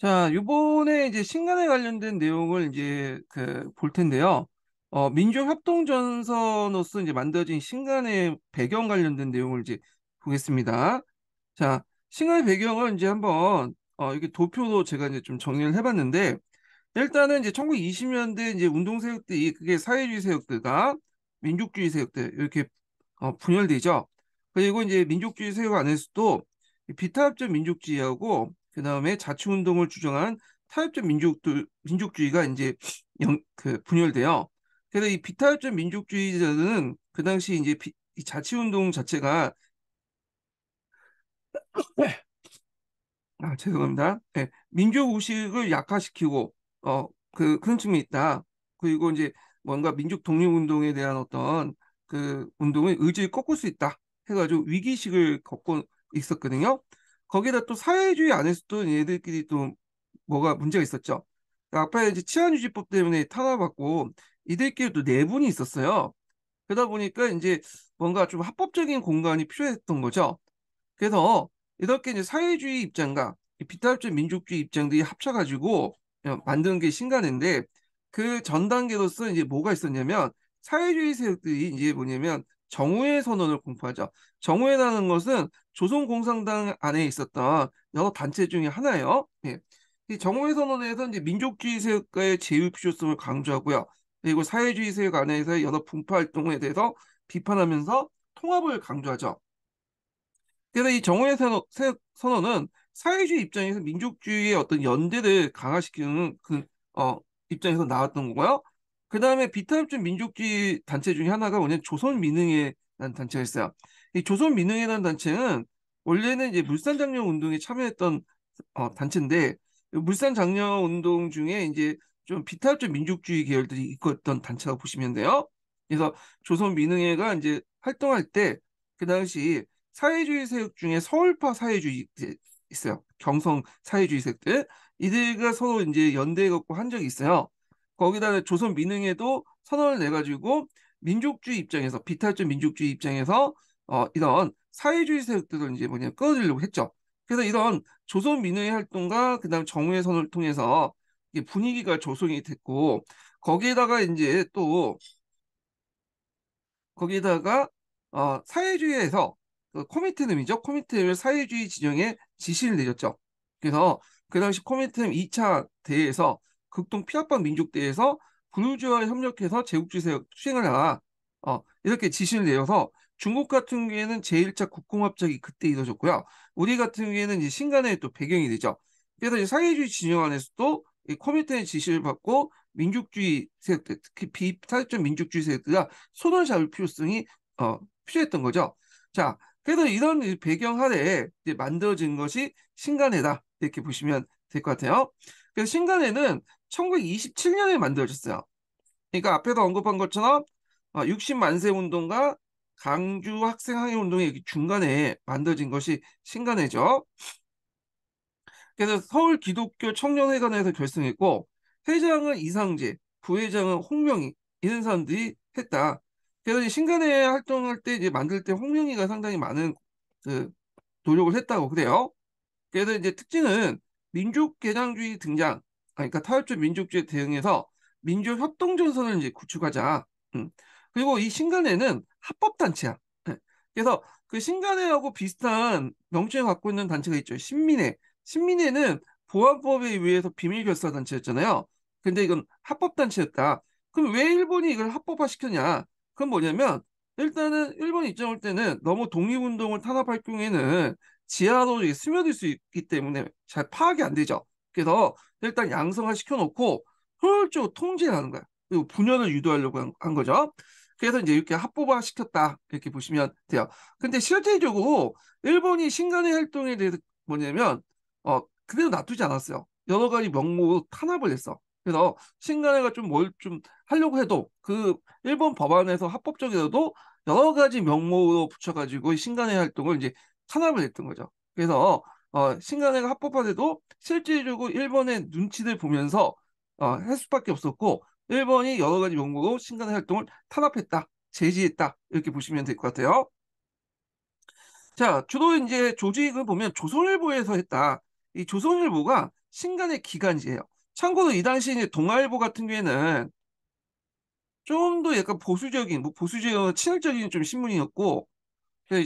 자, 요번에 이제 신간에 관련된 내용을 이제 그 볼 텐데요. 어, 민족 협동 전선으로서 이제 만들어진 신간의 배경 관련된 내용을 이제 보겠습니다. 자, 신간의 배경을 이제 한번 어, 이게 렇 도표로 제가 이제 좀 정리를 해 봤는데 일단은 이제 1920년대 이제 운동 세력들이 그게 사회주의 세력들과 민족주의 세력들 이렇게 어, 분열되죠. 그리고 이제 민족주의 세력 안에서도 비타협적 민족주의하고 그 다음에 자치 운동을 주장한 타협적 민족도, 민족주의가 이제 영, 그 분열돼요. 그래서 이 비타협적 민족주의자들은 그 당시 이제 비, 이 자치 운동 자체가 아 죄송합니다. 네, 민족 의식을 약화시키고 어 그 그런 측면이 있다. 그리고 이제 뭔가 민족 독립 운동에 대한 어떤 그 운동의 의지를 꺾을 수 있다 해가지고 위기식을 걷고 있었거든요. 거기다 또 사회주의 안에서도 얘들끼리 또 뭐가 문제가 있었죠. 아까 이제 치안유지법 때문에 탄압받고 이들끼리 또 내분이 있었어요. 그러다 보니까 이제 뭔가 좀 합법적인 공간이 필요했던 거죠. 그래서 이렇게 이제 사회주의 입장과 비타협적 민족주의 입장들이 합쳐가지고 만든 게 신간인데 그 전 단계로서 이제 뭐가 있었냐면 사회주의 세력들이 이제 뭐냐면 정우의 선언을 공포하죠. 정우회라는 것은 조선공산당 안에 있었던 여러 단체 중의 하나예요. 예. 정호회 선언에서 이제 민족주의 세력과의 제휴 필요성을 강조하고요. 그리고 사회주의 세력 안에서의 여러 분파 활동에 대해서 비판하면서 통합을 강조하죠. 그래서 이 정호회 선언, 은 사회주의 입장에서 민족주의의 어떤 연대를 강화시키는 그 어, 입장에서 나왔던 거고요. 그 다음에 비타협 중 민족주의 단체 중에 하나가 뭐냐 면 조선민흥회라는 단체가 있어요. 이 조선 민능이라는 단체는 원래는 이제 물산 장려 운동에 참여했던 어, 단체인데 물산 장려 운동 중에 이제 좀 비타협적 민족주의 계열들이 있끌었던 단체라고 보시면 돼요. 그래서 조선 민능회가 이제 활동할 때 그 당시 사회주의 세력 중에 서울파 사회주의 있어요. 경성 사회주의 세력들 이들과 서로 이제 연대해 갖고 한 적이 있어요. 거기다 조선 민능회도 선언을 내 가지고 민족주의 입장에서 비타협적 민족주의 입장에서 어, 이런 사회주의 세력들을 이제 뭐냐 끌어들이려고 했죠. 그래서 이런 조선 민의 활동과 그다음 정우의 선을 통해서 이게 분위기가 조성이 됐고 거기에다가 이제 또 거기다가 에 어, 사회주의에서 그 코미테즘이죠. 코미테즘을 사회주의 진영에 지시를 내렸죠. 그래서 그 당시 코미테즘 2차 대회에서 극동 피합방 민족대회에서 부르주아와 협력해서 제국주의 세력 투쟁을 하라. 어, 이렇게 지시를 내려서 중국 같은 경우에는 제1차 국공합작이 그때 이루어졌고요 우리 같은 경우에는 이제 신간의 또 배경이 되죠. 그래서 이제 사회주의 진영 안에서도 커뮤니티의 지시를 받고 민족주의 세력들, 특히 비타입적 민족주의 세력들과 손을 잡을 필요성이 어, 필요했던 거죠. 자, 그래서 이런 배경 하에 만들어진 것이 신간회다 이렇게 보시면 될 것 같아요. 그래서 신간회는 1927년에 만들어졌어요. 그러니까 앞에도 언급한 것처럼 어, 60만세 운동과 강주 학생항해 운동의 중간에 만들어진 것이 신간회죠. 그래서 서울 기독교 청년회관에서 결성했고 회장은 이상재, 부회장은 홍명희 이런 사람들이 했다. 그래서 이제 신간회 활동할 때 이제 만들 때 홍명희가 상당히 많은 그 노력을 했다고 그래요. 그래서 이제 특징은 민족개장주의 등장, 아, 그러니까 타협적 민족주의 대응에서 민족 협동전선을 이제 구축하자. 음. 그리고 이신간회는 합법단체야. 네. 그래서 그 신간회하고 비슷한 명칭을 갖고 있는 단체가 있죠. 신민회. 신민회는 보안법에 의해서 비밀결사단체였잖아요. 근데 이건 합법단체였다. 그럼 왜 일본이 이걸 합법화시켰냐? 그건 뭐냐면 일단은 일본 입장 올 때는 너무 독립운동을 탄압할 경우에는 지하로 스며들 수 있기 때문에 잘 파악이 안 되죠. 그래서 일단 양성화 시켜놓고 효율적으로 통제를 하는 거야. 그리고 분열을 유도하려고 한, 거죠. 그래서 이제 이렇게 합법화 시켰다 이렇게 보시면 돼요. 근데 실제적으로 일본이 신간의 활동에 대해서 뭐냐면 어 그대로 놔두지 않았어요. 여러 가지 명목으로 탄압을 했어. 그래서 신간회가 좀 뭘좀 좀 하려고 해도 그 일본 법안에서 합법적이라도 여러 가지 명목으로 붙여가지고 신간회 활동을 이제 탄압을 했던 거죠. 그래서 어, 신간회가 합법화돼도 실질적으로 일본의 눈치를 보면서 어, 할 수밖에 없었고 일본이 여러 가지 용어로 신간의 활동을 탄압했다, 제지했다 이렇게 보시면 될 것 같아요. 자, 주로 이제 조직을 보면 조선일보에서 했다. 이 조선일보가 신간의 기간지예요. 참고로 이 당시 이제 동아일보 같은 경우에는 좀 더 약간 보수적인, 뭐 보수적인 친일적인 좀 신문이었고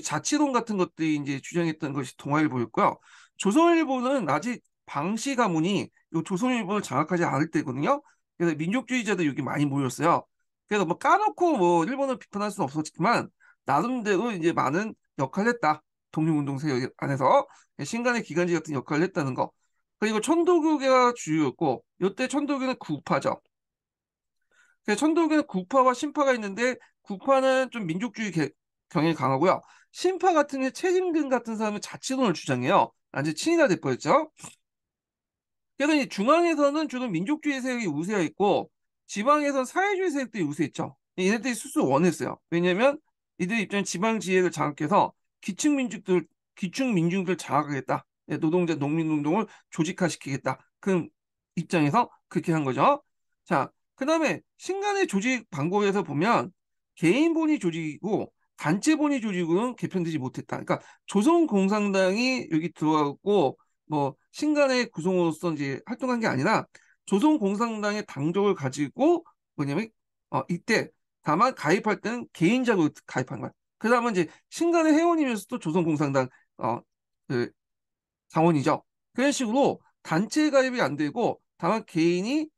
자치론 같은 것들이 이제 주장했던 것이 동아일보였고요. 조선일보는 아직 방시 가문이 이 조선일보를 장악하지 않을 때거든요. 그래서 민족주의자들 여기 많이 모였어요. 그래서 뭐 까놓고 뭐 일본을 비판할 수는 없었지만 나름대로 이제 많은 역할을 했다. 독립운동 세력 안에서 신간의 기간지 같은 역할을 했다는 거. 그리고 천도교가 주요였고 이때 천도교는 구파죠. 그래서 천도교는 구파와 신파가 있는데 구파는 좀 민족주의 경향이 강하고요. 신파 같은 게 최진근 같은 사람은 자치론을 주장해요. 완전 친이나 대표였죠. 그러니까 중앙에서는 주로 민족주의 세력이 우세했고 지방에서는 사회주의 세력들이 우세했죠. 얘네들이 스스로 원했어요. 왜냐면 이들 입장에 지방 지혜를 장악해서 기층 민족들 기층 민중들 장악하겠다. 예, 노동자 농민 운동을 조직화시키겠다. 그 입장에서 그렇게 한 거죠. 자, 그다음에 신간의 조직 방법에서 보면 개인 본위 조직이고 단체 본위 조직은 개편되지 못했다. 그러니까 조선 공산당이 여기 들어왔고 뭐 신간의 구성으로서 이제 활동한 게 아니라 조선공산당의 당적을 가지고 뭐냐면 어 이때 다만 가입할 때는 개인적으로 가입한 거야. 그 다음은 이제 신간의 회원이면서도 조선공산당 어 그 당원이죠. 그런 식으로 단체 가입이 안 되고 다만 개인이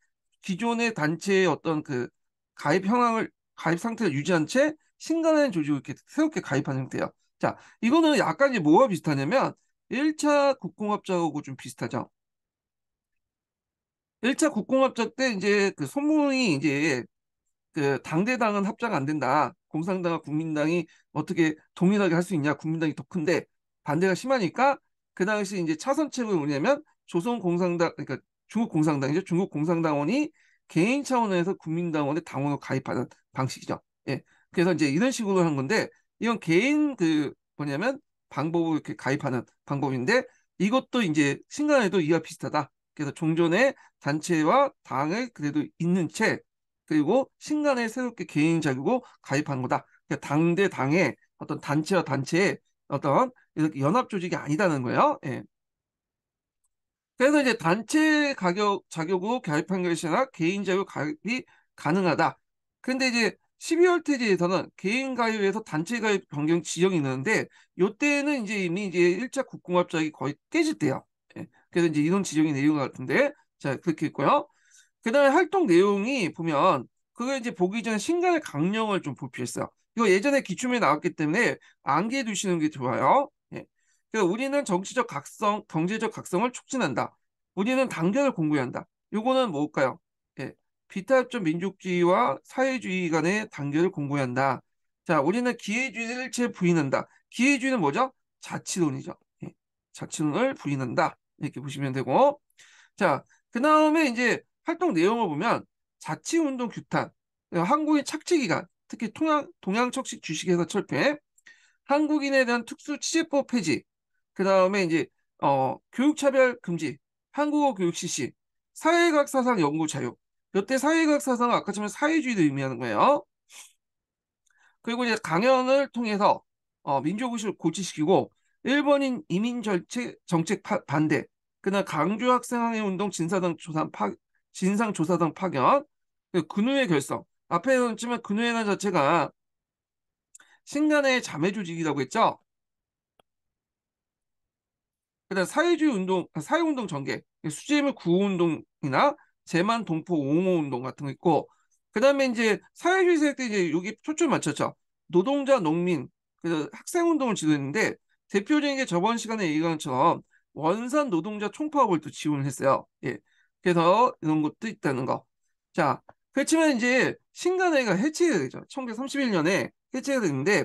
기존의 단체의 어떤 그 가입 현황을 가입 상태를 유지한 채 신간의 조직을 이렇게 새롭게 가입한 형태예요. 자, 이거는 약간 이제 뭐가 비슷하냐면 1차 국공합작하고 좀 비슷하죠. 1차 국공합작 때 이제 그 소문이 이제 그 당대당은 합작 안 된다. 공산당과 국민당이 어떻게 동일하게 할 수 있냐. 국민당이 더 큰데 반대가 심하니까 그 당시 이제 차선책을 뭐냐면 조선 공산당 그러니까 중국 공산당이죠. 중국 공산당원이 개인 차원에서 국민당원의 당원으로 가입하는 방식이죠. 예. 그래서 이제 이런 식으로 한 건데 이건 개인 그 뭐냐면 방법을 이렇게 가입하는 방법인데 이것도 이제 신간에도 이와 비슷하다. 그래서 종전의 단체와 당을 그래도 있는 채 그리고 신간에 새롭게 개인 자유고 가입한 거다. 그러니까 당대 당의 어떤 단체와 단체의 어떤 이렇게 연합 조직이 아니다는 거예요. 예. 그래서 이제 단체 가격 자격으로 가입한 것이나 개인 자격 가입이 가능하다. 근데 이제 12월 퇴지에서는 개인 가입에서 단체 가입 변경 지정이 있는데 요때는 이제 이미 이제 1차 국공합작이 거의 깨질 때요. 예. 그래서 이제 이런 지정이 내용 같은데 자 그렇게 있고요. 그 다음에 활동 내용이 보면 그거 이제 보기 전에 신간의 강령을 좀 보필했어요. 이거 예전에 기춤에 나왔기 때문에 암기해 두시는 게 좋아요. 예. 그래서 우리는 정치적 각성, 경제적 각성을 촉진한다. 우리는 단결을 공고한다. 요거는 뭘까요? 비타협적 민족주의와 사회주의 간의 단계를 공고히 한다. 자, 우리는 기회주의를 일체 부인한다. 기회주의는 뭐죠? 자치론이죠. 예, 자치론을 부인한다. 이렇게 보시면 되고. 자, 그 다음에 이제 활동 내용을 보면 자치운동 규탄, 한국인 착취기간, 특히 통양, 동양척식 주식회사 철폐, 한국인에 대한 특수 취재법 폐지, 그 다음에 이제 어, 교육차별 금지, 한국어 교육 실시, 사회과학 사상 연구 자유, 이때 사회과학 사상아까처에사회주의를 의미하는 거예요. 그리고 이제 강연을 통해서 어, 민족의식을 고치시키고 일본인 이민 절체, 정책 파, 반대 그날 강주 학생항해 운동 진사당 조사 파, 진상 조사단 파견 그 근우회 결성 앞에서 지만 근우회란 자체가 신간의 자매 조직이라고 했죠. 그다음 사회주의 운동 아, 사회운동 전개 수재물 구호운동이나 제만 동포 옹호 운동 같은 거 있고 그다음에 이제 사회주의 세력때 이제 여기 초점 을 맞췄죠. 노동자, 농민, 그래서 학생 운동을 지도했는데 대표적인 게 저번 시간에 얘기한 것처럼 원산 노동자 총파업을 또 지원을 했어요. 예. 그래서 이런 것도 있다는 거. 자, 그렇지만 이제 신간회가 해체가 되죠. 1931년에 해체가 됐는데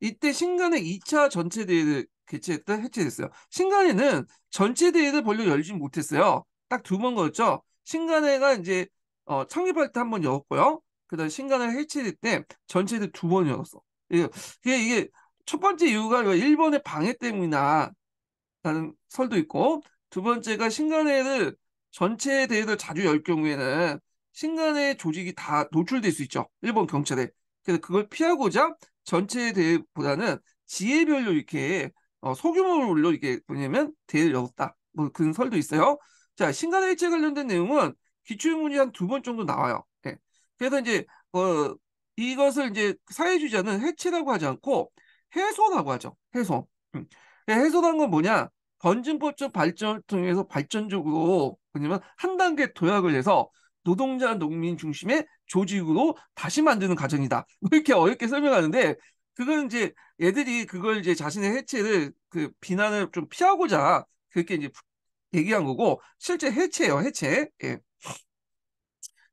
이때 신간회 2차 전체 대회를 개최했다 해체됐어요. 신간회는 전체 대회를 벌로 열지 못했어요. 딱 두 번 거였죠. 신간회가 이제 어, 창립할 때 한 번 열었고요. 그다음 신간회 해체될 때 전체를 두 번 열었어. 이게, 예, 이게 첫 번째 이유가 일본의 방해 때문이나 라는 설도 있고 두 번째가 신간회를 전체 대회를 자주 열 경우에는 신간회 조직이 다 노출될 수 있죠. 일본 경찰에. 그래서 그걸 피하고자 전체 대회보다는 지혜별로 이렇게 어, 소규모로 이렇게 뭐냐면 대회를 열었다. 뭐 그런 설도 있어요. 자, 신간의 일체 관련된 내용은 기출문제 한 두 번 정도 나와요. 예. 그래서 이제 어, 이것을 이제 사회주의자는 해체라고 하지 않고 해소라고 하죠. 해소. 음. 네, 해소란 건 뭐냐? 번진법적 발전을 통해서 발전적으로 왜냐면한 단계 도약을 해서 노동자 농민 중심의 조직으로 다시 만드는 과정이다. 뭐 이렇게 어렵게 설명하는데 그건 이제 애들이 그걸 이제 자신의 해체를 그 비난을 좀 피하고자 그렇게 이제 얘기한 거고 실제 해체예요 해체 예.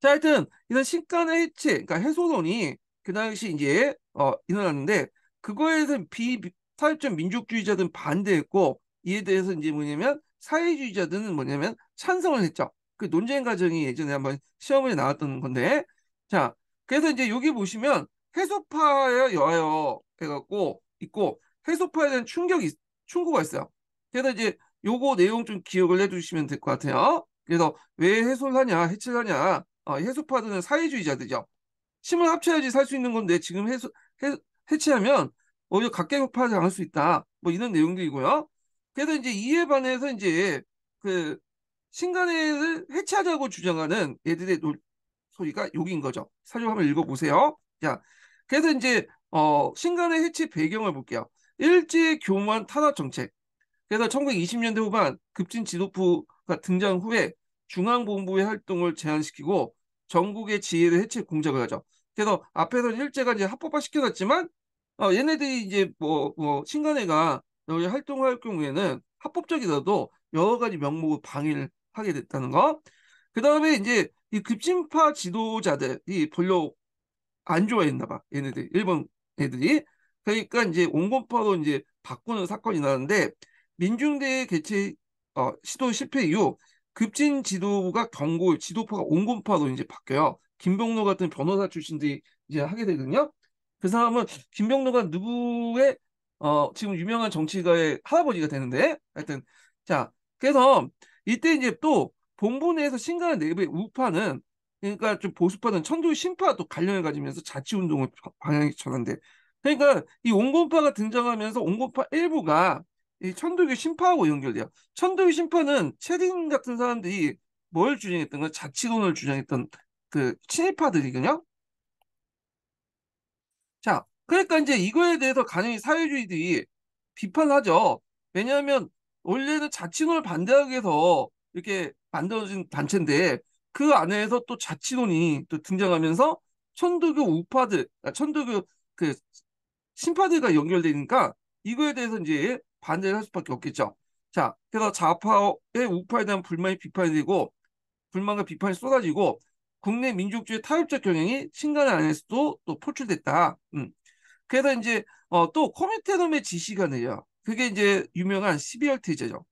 자 하여튼 이런 신간의 해체 그러니까 해소론이 그 당시 이제 어, 일어났는데 그거에 대해서 비타협적 민족주의자들은 반대했고 이에 대해서 이제 뭐냐면 사회주의자들은 뭐냐면 찬성을 했죠 그 논쟁 과정이 예전에 한번 시험에 나왔던 건데 자 그래서 이제 여기 보시면 해소파에 여하여 해갖고 있고 해소파에 대한 충격이 충고가 있어요 그래서 이제 요거 내용 좀 기억을 해두시면 될 것 같아요. 그래서 왜 해소를 하냐, 해체를 하냐. 어, 해소파드는 사회주의자들이죠. 힘을 합쳐야지 살 수 있는 건데 지금 해소, 해, 해체하면 오히려 각계격파하지 할수 있다. 뭐 이런 내용들이고요. 그래서 이제 이에 반해서 이제 그신간회를 해체하자고 주장하는 애들의 노, 소리가 여기인 거죠. 사료 한번 읽어보세요. 자, 그래서 이제 어, 신간회 해체 배경을 볼게요. 일제 교묘한 탄압 정책. 그래서 1920년대 후반 급진 지도부가 등장 후에 중앙본부의 활동을 제한시키고 전국의 지혜를 해체 공작을 하죠. 그래서 앞에서 일제가 이제 합법화 시켜놨지만 어, 얘네들이 이제 뭐, 뭐 신간회가 여기 활동할 경우에는 합법적이라도 여러 가지 명목으로 방해를 하게 됐다는 거. 그 다음에 이제 이 급진파 지도자들이 별로 안 좋아했나 봐. 얘네들, 일본 애들이. 그러니까 이제 온건파로 이제 바꾸는 사건이 나는데 민중대회 개최 어, 시도 실패 이후 급진 지도부가 경고 지도파가 온건파로 이제 바뀌어요. 김병로 같은 변호사 출신들이 이제 하게 되거든요. 그 사람은 김병로가 누구의 어, 지금 유명한 정치가의 할아버지가 되는데 하여튼 자 그래서 이때 이제 또 본부 내에서 신간을 내부의 우파는 그러니까 좀 보수파는 천도 신파와 또관련을 가지면서 자치 운동을 방향이 전환돼. 그러니까 이 온건파가 등장하면서 온건파 일부가 이 천도교 심파하고 연결돼요. 천도교 심파는 체린 같은 사람들이 뭘 주장했던 건 자치론을 주장했던 그 친일파들이거든요. 자, 그러니까 이제 이거에 대해서 가히 사회주의들이 비판하죠. 왜냐하면 원래는 자치론을 반대하기 위해서 이렇게 만들어진 단체인데 그 안에서 또 자치론이 또 등장하면서 천도교 우파들, 아, 천도교 그심파들과 연결되니까 이거에 대해서 이제 반대를 할 수밖에 없겠죠. 자, 그래서 좌파의 우파에 대한 불만이 비판이 되고 불만과 비판이 쏟아지고 국내 민족주의 타협적 경향이 신간 안에서도 또 포출됐다. 음. 그래서 이제 어, 또 코미테놈의 지시가 내려 그게 이제 유명한 12월 태제죠.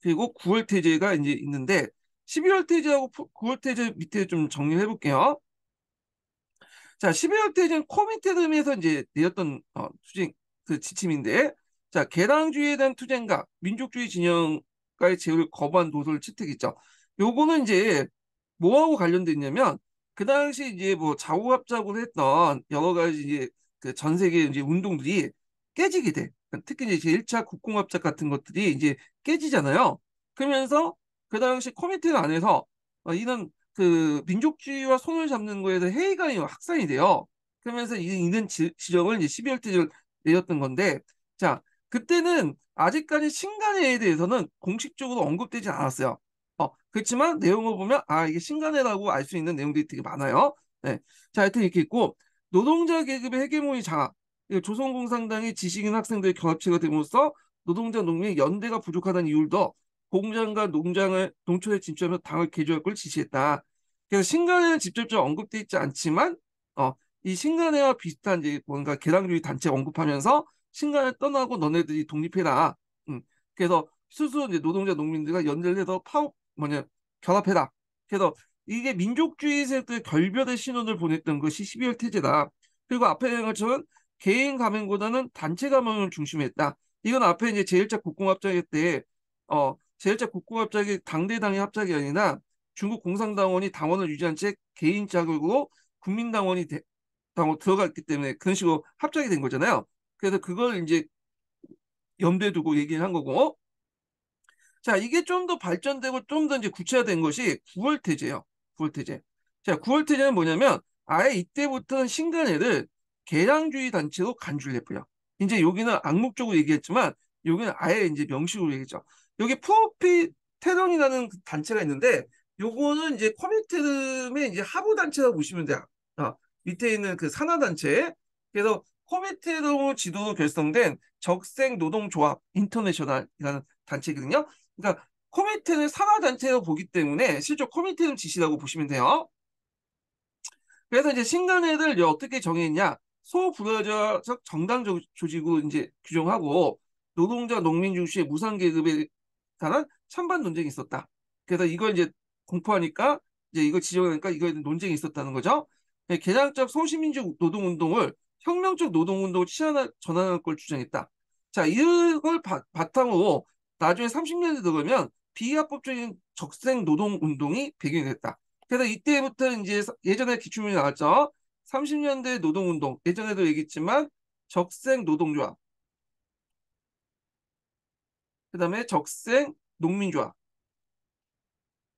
그리고 9월 태제가 이제 있는데 12월 태제하고 9월 태제 밑에 좀 정리해 볼게요. 자, 12월 태제는 코미테놈에서 이제 내었던 어, 수직 그 지침인데 자, 개당주의에 대한 투쟁과 민족주의 진영과의 제휴를 거부한 도설 채택 했죠 요거는 이제 뭐하고 관련됐냐면그 당시 이제 뭐 좌우합작으로 했던 여러 가지 이제 그전 세계 이제 운동들이 깨지게 돼. 특히 이제 제1차 국공합작 같은 것들이 이제 깨지잖아요. 그러면서 그 당시 커뮤니티 안에서 어, 이런 그 민족주의와 손을 잡는 거에 서해회의가이 확산이 돼요. 그러면서 이, 있는 지, 지정을 이제 12월 때 내렸던 건데, 자, 그때는 아직까지 신간해에 대해서는 공식적으로 언급되지 않았어요. 어, 그렇지만 내용을 보면 아 이게 신간해라고 알 수 있는 내용들이 되게 많아요. 네. 자, 하여튼 이렇게 있고 노동자 계급의 해계모의 장 조선공산당의 지식인 학생들의 결합체가 됨으로써 노동자 농민의 연대가 부족하다는 이유로 공장과 농장을 동초에 진출하면서 당을 개조할 걸 지시했다. 그래서 신간에는 직접적으로 언급돼 있지 않지만 어, 이 신간회와 비슷한 이제 뭔가 계량주의 단체 언급하면서 층간을 떠나고 너네들이 독립해라. 응. 그래서 스스로 이제 노동자 농민들과 연결해서 파업 뭐냐 결합해라. 그래서 이게 민족주의 세대의 결별의 신호를 보냈던 것이 12월 태제다. 그리고 앞에 얘기한 것처럼 개인 감행보다는 단체 감행을 중심했다. 이건 앞에 이제 제1차 국공합작일 때, 어, 제1차 국공합작이 당대당의 합작이 아니라 중국 공산당원이 당원을 유지한 채 개인 자극으로 국민당원이 되, 당원 들어갔기 때문에 그런 식으로 합작이 된 거잖아요. 그래서 그걸 이제 염두에 두고 얘기를 한 거고, 어? 자, 이게 좀 더 발전되고 좀 더 이제 구체화된 것이 9월 태제예요. 9월 태제. 자, 9월 태제는 뭐냐면 아예 이때부터는 신간회를 개량주의 단체로 간주를 했고요. 이제 여기는 악목적으로 얘기했지만 여기는 아예 이제 명식으로 얘기했죠. 여기 프로피 테론이라는 그 단체가 있는데 요거는 이제 커뮤니티즘의 이제 하부 단체라고 보시면 돼요. 아, 밑에 있는 그 산하 단체. 그래서 코베트도 지도로 결성된 적색 노동 조합 인터내셔널이라는 단체거든요. 그러니까 코미트는사하 단체로 보기 때문에 실제 코미트는 지시라고 보시면 돼요. 그래서 이제 신간회를 어떻게 정했냐? 소불여자적 정당 조직으로 이제 규정하고 노동자 농민 중심의 무상 계급에 관한 찬반 논쟁이 있었다. 그래서 이걸 이제 공포하니까 이제 이걸 지정하니까 이거에 대한 논쟁이 있었다는 거죠. 네, 개장적 소시민주 노동운동을 혁명적 노동운동을 치환 전환할 걸 주장했다. 자 이걸 바, 바 탕으로 나중에 30년대 들어가면 비합법적인 적생 노동 운동이 배경이 됐다. 그래서 이때부터 이제 예전에 기출문이 나왔죠. 30년대 노동 운동 예전에도 얘기했지만 적생 노동조합 그다음에 적생 농민조합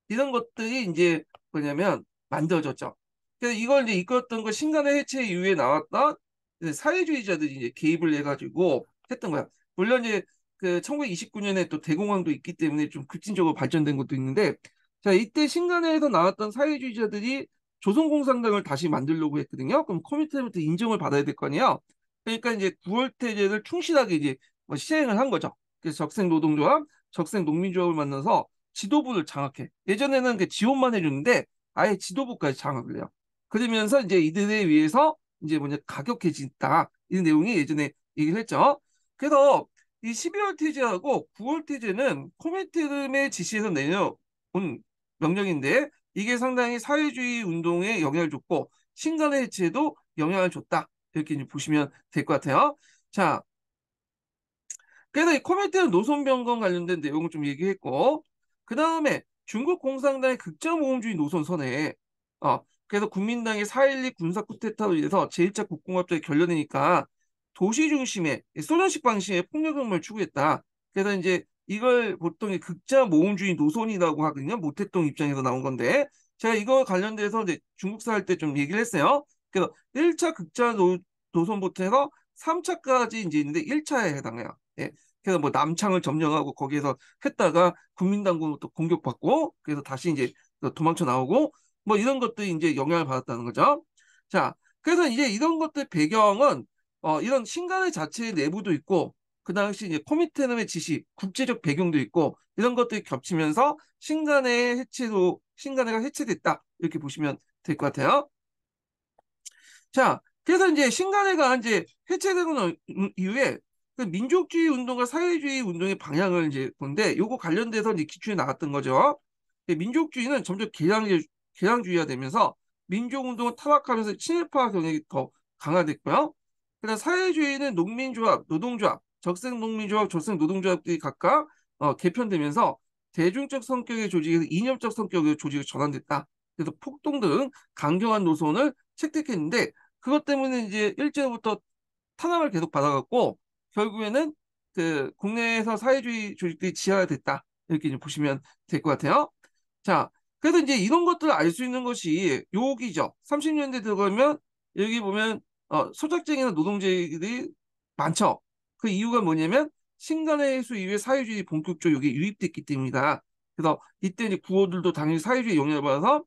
이런 것들이 이제 뭐냐면 만들어졌죠. 그래서 이걸 이제 이끌었던 거 신간의 해체 이후에 나왔던 네, 사회주의자들이 이제 개입을 해가지고 했던 거야. 물론 이제 그 1929년에 또 대공황도 있기 때문에 좀 급진적으로 발전된 것도 있는데 자 이때 신간에서 나왔던 사회주의자들이 조선공산당을 다시 만들려고 했거든요. 그럼 커뮤니티부터 인정을 받아야 될 거 아니에요. 그러니까 이제 9월 태제를 충실하게 이제 뭐 시행을 한 거죠. 그래서 적색 노동조합, 적색 농민조합을 만나서 지도부를 장악해. 예전에는 그 지원만 해줬는데 아예 지도부까지 장악을 해요. 그러면서 이제 이들에 의해서 이제 뭐냐 가격해진다 이런 내용이 예전에 얘기를 했죠. 그래서 이 12월 퇴 j 하고 9월 퇴 j 는 코멘트름의 지시에서 내려온 명령인데 이게 상당히 사회주의 운동에 영향을 줬고 신간의 해체에도 영향을 줬다 이렇게 이제 보시면 될 것 같아요. 자, 그래서 이 코멘트는 노선 변경 관련된 내용을 좀 얘기했고 그 다음에 중국 공산당의 극장 모험주의 노선 선에 어, 그래서 국민당이 4.12 군사 쿠데타로 인해서 제1차 국공합작이 결렬되니까 도시 중심의 소련식 방식의 폭력 혁명을 추구했다. 그래서 이제 이걸 보통 극자 모험주의 노선이라고 하거든요. 모태동 입장에서 나온 건데 제가 이거 관련돼서 이제 중국사 할 때 좀 얘기를 했어요. 그래서 1차 극자 노, 노선부터 해서 3차까지 이제 있는데 1차에 해당해요. 예. 그래서 뭐 남창을 점령하고 거기에서 했다가 국민당군부터 공격받고 그래서 다시 이제 도망쳐 나오고 뭐 이런 것들이 이제 영향을 받았다는 거죠. 자, 그래서 이제 이런 것들 배경은 어, 이런 신간의 자체의 내부도 있고 그 당시 이제 코미테넘의 지시, 국제적 배경도 있고 이런 것들이 겹치면서 신간의 해체도 신간회가 해체됐다 이렇게 보시면 될 것 같아요. 자, 그래서 이제 신간회가 이제 해체되고 이후에 그 민족주의 운동과 사회주의 운동의 방향을 이제 본데 요거 관련돼서 이제 기출에 나왔던 거죠. 예, 민족주의는 점점 개량제, 개항주의화 되면서 민족운동을 타박하면서 친일파 경향이 더 강화됐고요. 그다음 사회주의는 농민조합, 노동조합, 적색농민조합, 적색노동조합들이 각각 어, 개편되면서 대중적 성격의 조직에서 이념적 성격의 조직으 전환됐다. 그래서 폭동 등 강경한 노선을 채택했는데 그것 때문에 이제 일제로부터 탄압을 계속 받아갖고 결국에는 그 국내에서 사회주의 조직들이 지하됐다 이렇게 이제 보시면 될 것 같아요. 자 그래서 이제 이런 것들을 알 수 있는 것이 요기죠. 30년대 들어가면 여기 보면 어, 소작쟁이나 노동쟁이들이 많죠. 그 이유가 뭐냐면 신간의 수 이후에 사회주의 본격적으로 여기 유입됐기 때문이다. 그래서 이때 이제 구호들도 당연히 사회주의 영향을 받아서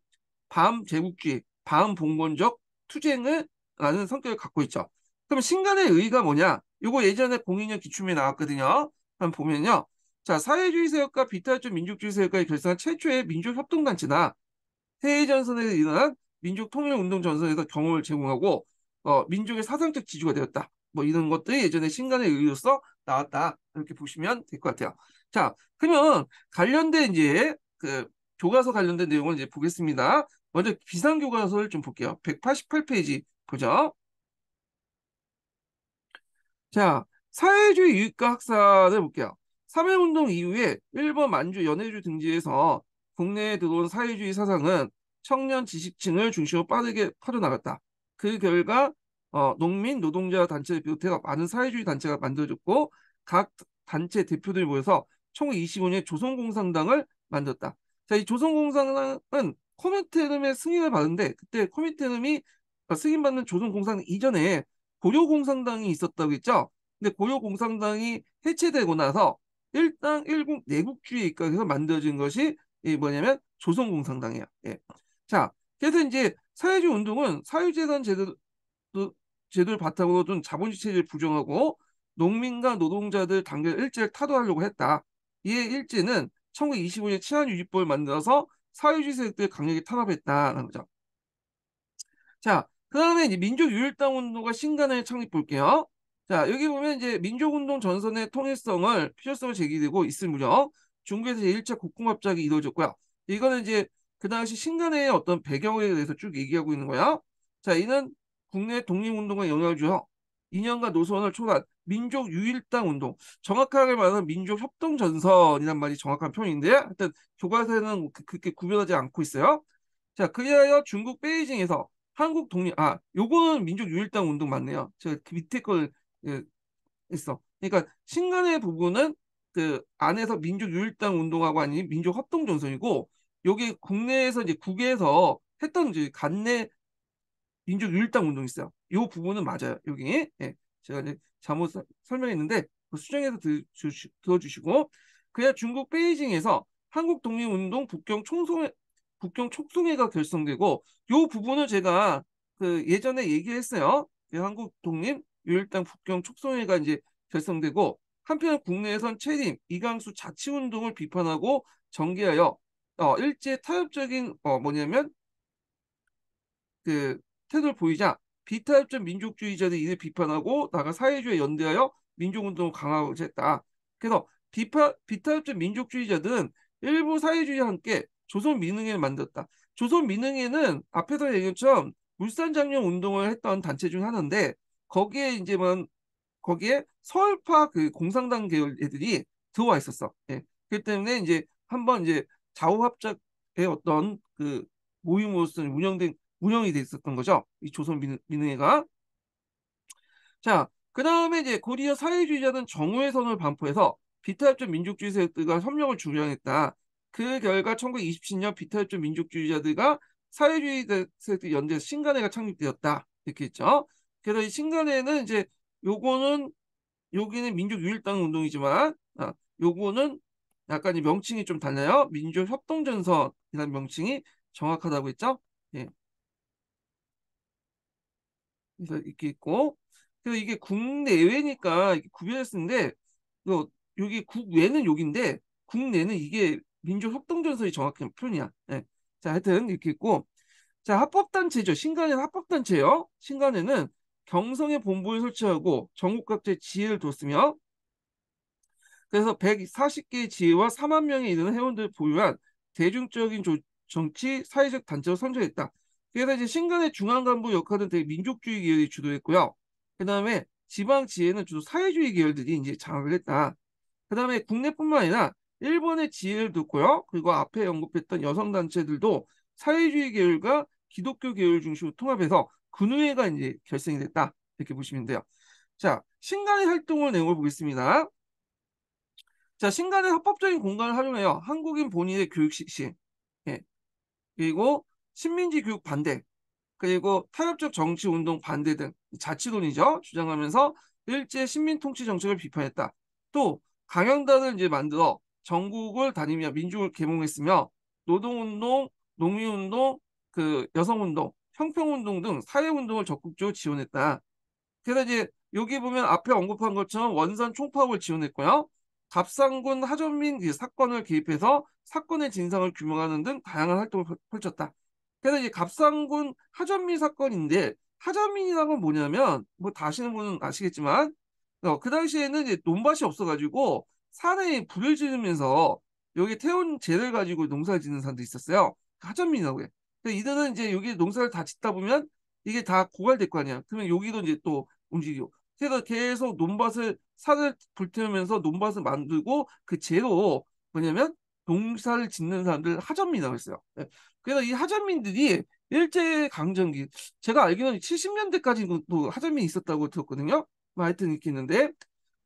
밤 제국주의, 밤 봉건적 투쟁을 라는 성격을 갖고 있죠. 그럼 신간의 의의가 뭐냐? 이거 예전에 공인형 기춤에 나왔거든요. 한번 보면요. 자, 사회주의 세력과 비타주 민족주의 세력과의 결성한 최초의 민족협동단체나 해외 전선에서 일어난 민족 통일 운동 전선에서 경험을 제공하고 어, 민족의 사상적 지주가 되었다. 뭐 이런 것들이 예전에 신간의 의로서 나왔다. 이렇게 보시면 될 것 같아요. 자, 그러면 관련된 이제 그 교과서 관련된 내용을 이제 보겠습니다. 먼저 비상교과서를 좀 볼게요. 188페이지 보죠. 자, 사회주의 유익과 학사를 볼게요. 사회운동 이후에 일본 만주 연해주 등지에서 국내에 들어온 사회주의 사상은 청년 지식층을 중심으로 빠르게 퍼져나갔다. 그 결과 어, 농민 노동자 단체를 비롯해서 많은 사회주의 단체가 만들어졌고 각 단체 대표들이 모여서 총 25년의 조선공산당을 만들었다. 자, 이 조선공산당은 코민테름의 승인을 받은데 그때 코민테름이 어, 승인받는 조선공산당 이전에 고려공산당이 있었다고 했죠. 근데 고려공산당이 해체되고 나서 일당 일국 내국주의에 입각해서 만들어진 것이 이 뭐냐면 조선공산당이야. 예. 자, 그래서 이제 사회주의 운동은 사회재산 제도 제도를 바탕으로 좀 자본주의 체제를 부정하고 농민과 노동자들 단결 일제를 타도하려고 했다. 이에 일제는 1925년 치안유지법을 만들어서 사회주의 세력들 강력히 탄압했다라는 거죠. 자, 그 다음에 민족유일당 운동과 신간을 창립 볼게요. 자, 여기 보면 이제 민족운동 전선의 통일성을 필요성을 제기되고 있을 무렵 중국에서 제1차 국공합작이 이루어졌고요. 이거는 이제 그 당시 신간의 어떤 배경에 대해서 쭉 얘기하고 있는 거예요 자, 이는 국내 독립운동에 영향을 주어 인연과 노선을 초월한 민족 유일당 운동, 정확하게 말하면 민족 협동 전선이란 말이 정확한 표현인데, 하여튼 교과서에는 그, 그렇게 구별하지 않고 있어요. 자, 그리하여 중국 베이징에서 한국 독립, 아, 요거는 민족 유일당 운동 맞네요. 제가 그 밑에 걸그 있어. 그러니까 신간의 부분은 그 안에서 민족 유일당 운동하고 아니 민족 합동 전선이고 여기 국내에서 이제 국에서 외 했던 이제 간내 민족 유일당 운동 이 있어요. 이 부분은 맞아요. 여기 예. 제가 이제 잘못 설명했는데 그 수정해서 들어주시고 그야 중국 베이징에서 한국 독립운동 북경 총송회 북경 총송회가 결성되고 이 부분을 제가 그 예전에 얘기했어요. 그 한국 독립 유일당 국경 촉성회가 이제 결성되고 한편 국내에선 최림, 이강수 자치운동을 비판하고 전개하여 어, 일제 타협적인 어, 뭐냐면 그 태도를 보이자 비타협적 민족주의자들이 이를 비판하고 나가 사회주의에 연대하여 민족운동을 강화했다. 하고자 그래서 비파, 비타협적 민족주의자들은 일부 사회주의와 함께 조선 민흥회를 만들었다. 조선 민흥회는 앞에서 얘기한 처럼 울산장려 운동을 했던 단체 중 하나인데 거기에 이제 뭐 거기에 서울파 그 공산당 계열 애들이 들어와 있었어. 예. 그렇기 때문에 이제 한번 이제 좌우합작의 어떤 그 모임으로서 운영된 운영이 됐었던 거죠. 이 조선 민의회가 자, 그 다음에 이제 고리어 사회주의자는 정우의 선을 반포해서 비타협전 민족주의 세력들과 협력을 주장했다. 그 결과 1927년 비타협전 민족주의자들과 사회주의 세력들 연대 신간회가 창립되었다. 이렇게 했죠. 그래서 이 신간에는 이제 요거는 여기는 민족 유일당 운동이지만 아, 요거는 약간 이 명칭이 좀 달라요. 민족 협동전선이라는 명칭이 정확하다고 했죠. 예. 그래서 이렇게 있고 그래서 이게 국내외니까 구별했는데 었 요, 여기 국외는 여기인데 국내는 이게 민족 협동전선이 정확한 표현이야. 예. 자 하여튼 이렇게 있고 자 합법단체죠. 신간에는 합법단체예요. 신간에는 경성에 본부를 설치하고 전국 각지에 지혜를 뒀으며 그래서 140개의 지혜와 4만 명에 이르는 회원들을 보유한 대중적인 조, 정치 사회적 단체로 선정했다. 그래서 이제 신간의 중앙 간부 역할은 되게 민족주의 계열이 주도했고요. 그 다음에 지방 지혜는 주로 사회주의 계열들이 이제 장악을 했다. 그 다음에 국내뿐만 아니라 일본의 지혜를 뒀고요 그리고 앞에 언급했던 여성 단체들도 사회주의 계열과 기독교 계열 중심으로 통합해서 근우회가 이제 결성이 됐다 이렇게 보시면 돼요. 자 신간의 활동을 내용을 보겠습니다. 자 신간의 합법적인 공간을 활용하여 한국인 본인의 교육 실시 예. 그리고 식민지 교육 반대 그리고 탄압적 정치 운동 반대 등 자치론이죠 주장하면서 일제 식민 통치 정책을 비판했다. 또강연단을 이제 만들어 전국을 다니며 민족을 개몽했으며 노동운동, 농민운동, 그 여성운동 형평운동등 사회운동을 적극적으로 지원했다. 그래서 이제 여기 보면 앞에 언급한 것처럼 원산 총파업을 지원했고요. 갑상군 하전민 그 사건을 개입해서 사건의 진상을 규명하는 등 다양한 활동을 펼쳤다. 그래서 이제 갑상군 하전민 사건인데 하전민이라는 건 뭐냐면 뭐 다 아시는 분은 아시겠지만 어, 그 당시에는 이제 논밭이 없어가지고 산에 불을 지르면서 여기 태운 재를 가지고 농사를 짓는 사람도 있었어요. 그 하전민이라고 해. 그 이들은 이제 여기 농사를 다 짓다 보면 이게 다 고갈될 거 아니야. 그러면 여기도 이제 또 움직이고. 그래서 계속 논밭을 산을 불태우면서 논밭을 만들고 그 재로 뭐냐면 농사를 짓는 사람들 하전민이라고 했어요. 예. 그래서 이 하전민들이 일제 강점기 제가 알기로는 70년대까지도 하전민이 있었다고 들었거든요. 뭐 하여튼 이렇게 있는데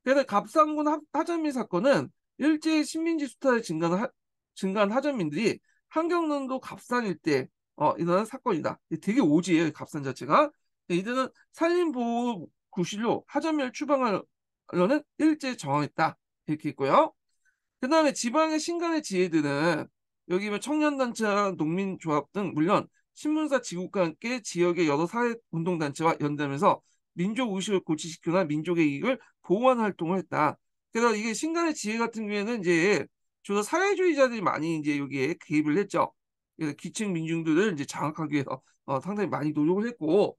그래서 갑상군 하전민 사건은 일제 식민지 수탈의 증가한, 증가한 하전민들이 한경남도 갑산 일때 어, 일어난 사건이다. 되게 오지예요, 갑산 자체가. 네, 이들은 산림보호 구실로 하전멸 추방하려는 일제 정황했다. 이렇게 있고요. 그 다음에 지방의 신간의 지혜들은 여기 면 청년단체와 농민조합 등 물론 신문사 지국과 함께 지역의 여러 사회운동단체와 연대하면서 민족 의식을 고치시키거나 민족의 이익을 보호하는 활동을 했다. 그래서 이게 신간의 지혜 같은 경우에는 이제 주로 사회주의자들이 많이 이제 여기에 개입을 했죠. 기층 민중들을 이제 장악하기 위해서 어, 상당히 많이 노력을 했고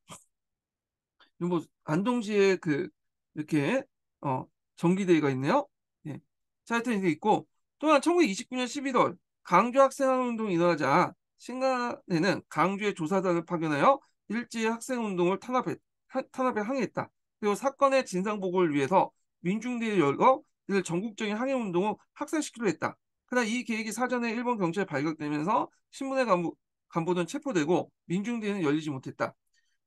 뭐 안동시에 그 이렇게 어 정기대회가 있네요. 예. 자, 하여튼 이게 있고 또한 1929년 11월 강주 학생운동이 일어나자 신간에는 강주의 조사단을 파견하여 일제 학생운동을 탄압해, 탄압에 항의했다. 그리고 사건의 진상보고를 위해서 민중대회를 열고 이를 전국적인 항해운동을 학생시키려 했다. 그러나 이 계획이 사전에 일본 경찰에 발각되면서 신문의 간부, 간부는 체포되고 민중대회는 열리지 못했다.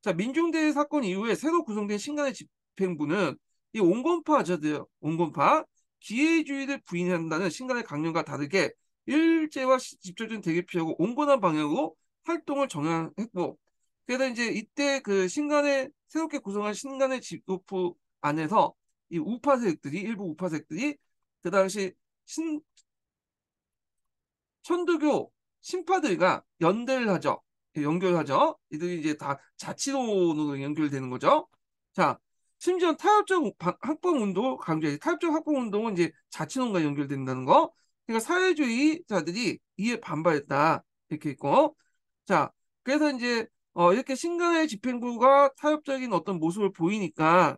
자, 민중대회 사건 이후에 새로 구성된 신간의 집행부는 이 온건파 저자들, 온건파 기회주의를 부인한다는 신간의 강령과 다르게 일제와 직접적인 대립 피하고 온건한 방향으로 활동을 정향했고 그래서 이제 이때 그 신간의 새롭게 구성한 신간의 집도프 안에서 이 우파 색들이 일부 우파 색들이그 당시 신 천도교 신파들과 연대를 하죠. 연결하죠. 이들이 이제 다 자치론으로 연결되는 거죠. 자, 심지어 타협적 학법 운동 강조해. 타협적 학법 운동은 이제 자치론과 연결된다는 거. 그러니까 사회주의자들이 이에 반발했다. 이렇게 있고. 자, 그래서 이제 어, 이렇게 신강의 집행부가 타협적인 어떤 모습을 보이니까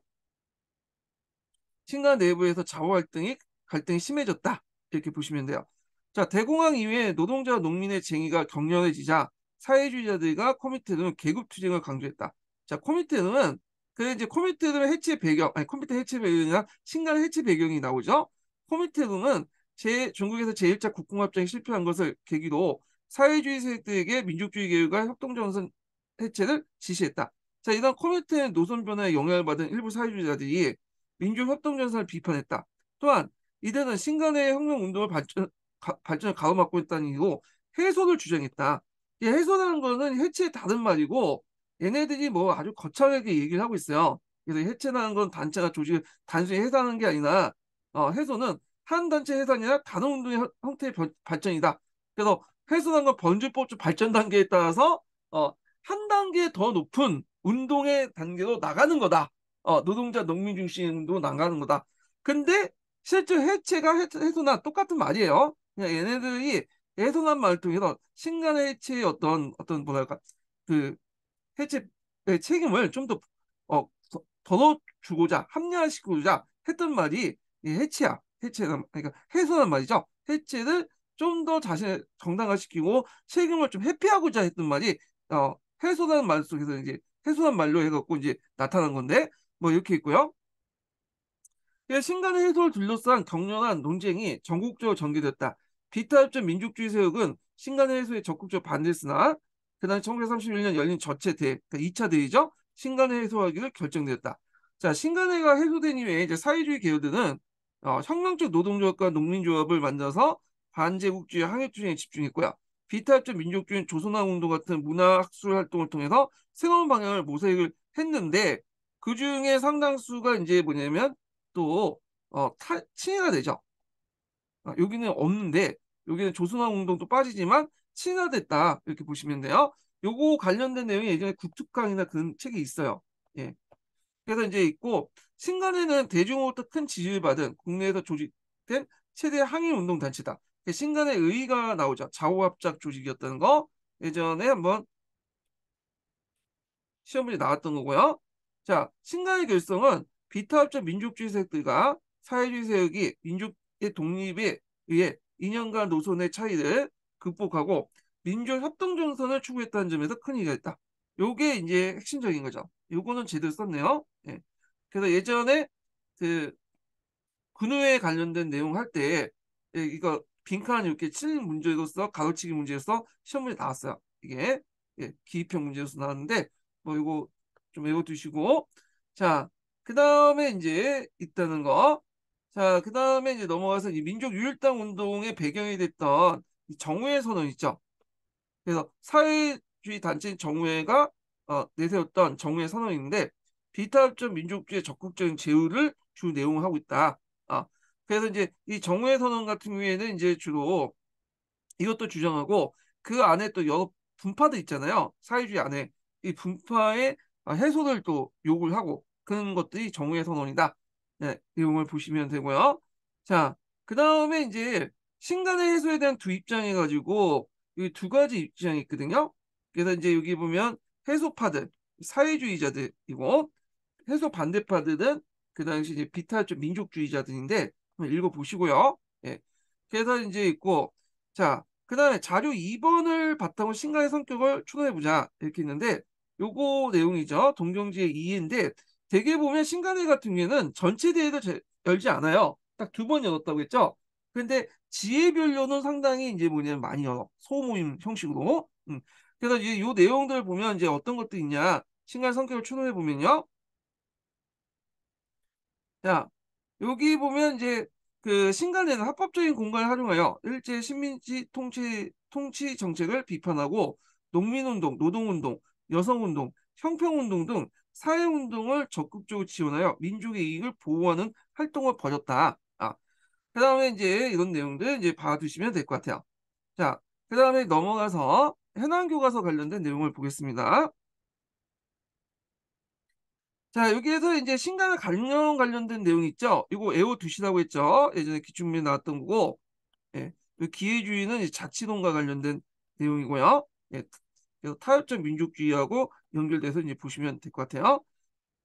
신강 내부에서 좌우 갈등이 갈등이 심해졌다. 이렇게 보시면 돼요. 자, 대공황 이후에 노동자와 농민의 쟁의가 격렬해지자 사회주의자들과 코미테노는 계급 투쟁을 강조했다. 자, 코미테노는 그 이제 코미테노의 해체 배경, 아니 코미테 해체 배경이나 신간 해체 배경이 나오죠. 코미테노는 제 중국에서 제1차 국공합정이 실패한 것을 계기로 사회주의 세력들에게 민족주의 계획과 협동정선 해체를 지시했다. 자, 이런 코미테의 노선 변화에 영향을 받은 일부 사회주의자들이 민족협동전선을 비판했다. 또한 이들은 신간의 혁명운동을 발전을 가로막고 있다는 이유로 해소를 주장했다. 이 해소라는 거는 해체의 다른 말이고 얘네들이 뭐 아주 거창하게 얘기를 하고 있어요. 그래서 해체라는 건 단체가 조직을 단순히 해산하는 게 아니라 어, 해소는 한 단체 해산이나 단어 운동의 형태의 발전이다. 그래서 해소라는 건 번질법적 발전 단계에 따라서 어, 한 단계 더 높은 운동의 단계로 나가는 거다. 어, 노동자 농민 중심으로 나가는 거다. 근데 실제 해체가 해소나 똑같은 말이에요. 그냥 얘네들이 애송한 말통해서신간 해체의 어떤 어떤 뭐랄까 그 해체의 책임을 좀 더 어, 더어주고자 합리화시키고자 했던 말이 해체야 해체란 그러니까 해소란 말이죠 해체를 좀 더 자신을 정당화시키고 책임을 좀 회피하고자 했던 말이 어, 해소라는 말 속에서 이제 해소란 말로 해갖고 이제 나타난 건데 뭐 이렇게 있고요. 예, 신간 해소를 둘러싼 격렬한 논쟁이 전국적으로 전개됐다. 비타협정 민족주의 세력은 신간의 해소에 적극적 반대했으나 그다음 1931년 열린 저체 대회, 그러니까 2차 대회죠. 신간의 해소하기로 결정되었다. 자, 신간회가 해소된 이후에 이제 사회주의 계열들은 어, 형광적 노동조합과 농민조합을 만들어서 반제국주의 항해투쟁에 집중했고요. 비타협적 민족주의 조선화운동 같은 문화학술 활동을 통해서 새로운 방향을 모색을 했는데 그 중에 상당수가 이제 뭐냐면 또 어, 친일화 되죠. 아, 여기는 없는데 여기는 조선왕 운동도 빠지지만 친화됐다 이렇게 보시면 돼요. 요거 관련된 내용이 예전에 구축강이나 그런 책이 있어요. 예. 그래서 이제 있고 신간에는 대중으로부터 큰 지지를 받은 국내에서 조직된 최대 항일 운동 단체다. 그러니까 신간의 의의가 나오죠. 좌우합작 조직이었다는 거 예전에 한번 시험 문제 나왔던 거고요. 자, 신간의 결성은 비타합적 민족주의 세력들과 사회주의 세력이 민족의 독립에 의해 이념과 노선의 차이를 극복하고 민주 협동 정선을 추구했다는 점에서 큰의가 있다. 요게 이제 핵심적인 거죠. 요거는 제대로 썼네요. 예. 그래서 예전에 그 근우에 관련된 내용 할때 예, 이거 빈칸 이렇게 칠 문제로서 가로치기 문제에서 시험 문제 나왔어요. 이게 예, 기입형 문제에서 나왔는데 뭐 이거 좀 외워두시고 자그 다음에 이제 있다는 거 자, 그 다음에 이제 넘어가서 이 민족 유일당 운동의 배경이 됐던 이 정우회 선언 있죠. 그래서 사회주의 단체인 정우회가 어, 내세웠던 정우회 선언인데 비타협적 민족주의 적극적인 제휴를 주 내용을 하고 있다. 아, 그래서 이제 이 정우회 선언 같은 경우에는 이제 주로 이것도 주장하고 그 안에 또 여러 분파들 있잖아요. 사회주의 안에 이 분파의 해소를 어, 또 요구를 하고 그런 것들이 정우회 선언이다. 네, 내용을 보시면 되고요. 자, 그 다음에 이제 신간의 해소에 대한 두 입장 해가지고 여기 두 가지 입장이 있거든요. 그래서 이제 여기 보면 해소파들, 사회주의자들이고 해소 반대파들은 그 당시 이제 비타 좀 민족주의자들인데 한번 읽어보시고요. 예. 그래서 이제 있고 자, 그 다음에 자료 2번을 바탕으로 신간의 성격을 추론해보자 이렇게 있는데 요거 내용이죠. 동경지의 2인데 대개 보면 신간회 같은 경우에는 전체 대회도 열지 않아요. 딱 두 번 열었다고 했죠. 그런데 지혜별로는 상당히 이제 뭐냐면 많이 열어. 소모임 형식으로. 음. 그래서 이제 요 내용들 보면 이제 어떤 것도 있냐. 신간 성격을 추론해 보면요. 자, 여기 보면 이제 그신간회는 합법적인 공간을 활용하여 일제 식민지 통치 통치 정책을 비판하고 농민운동, 노동운동, 여성운동, 형평운동 등 사회운동을 적극적으로 지원하여 민족의 이익을 보호하는 활동을 벌였다. 아, 그 다음에 이제 이런 내용들 이제 봐두시면 될 것 같아요. 자, 그 다음에 넘어가서 해남교과서 관련된 내용을 보겠습니다. 자, 여기에서 이제 신간의 강령 관련된 내용 있죠? 이거 애호두시라고 했죠? 예전에 기출문에 나왔던 거고, 예. 기회주의는 자치론과 관련된 내용이고요. 예. 타협적 민족주의하고 연결돼서 이제 보시면 될 것 같아요.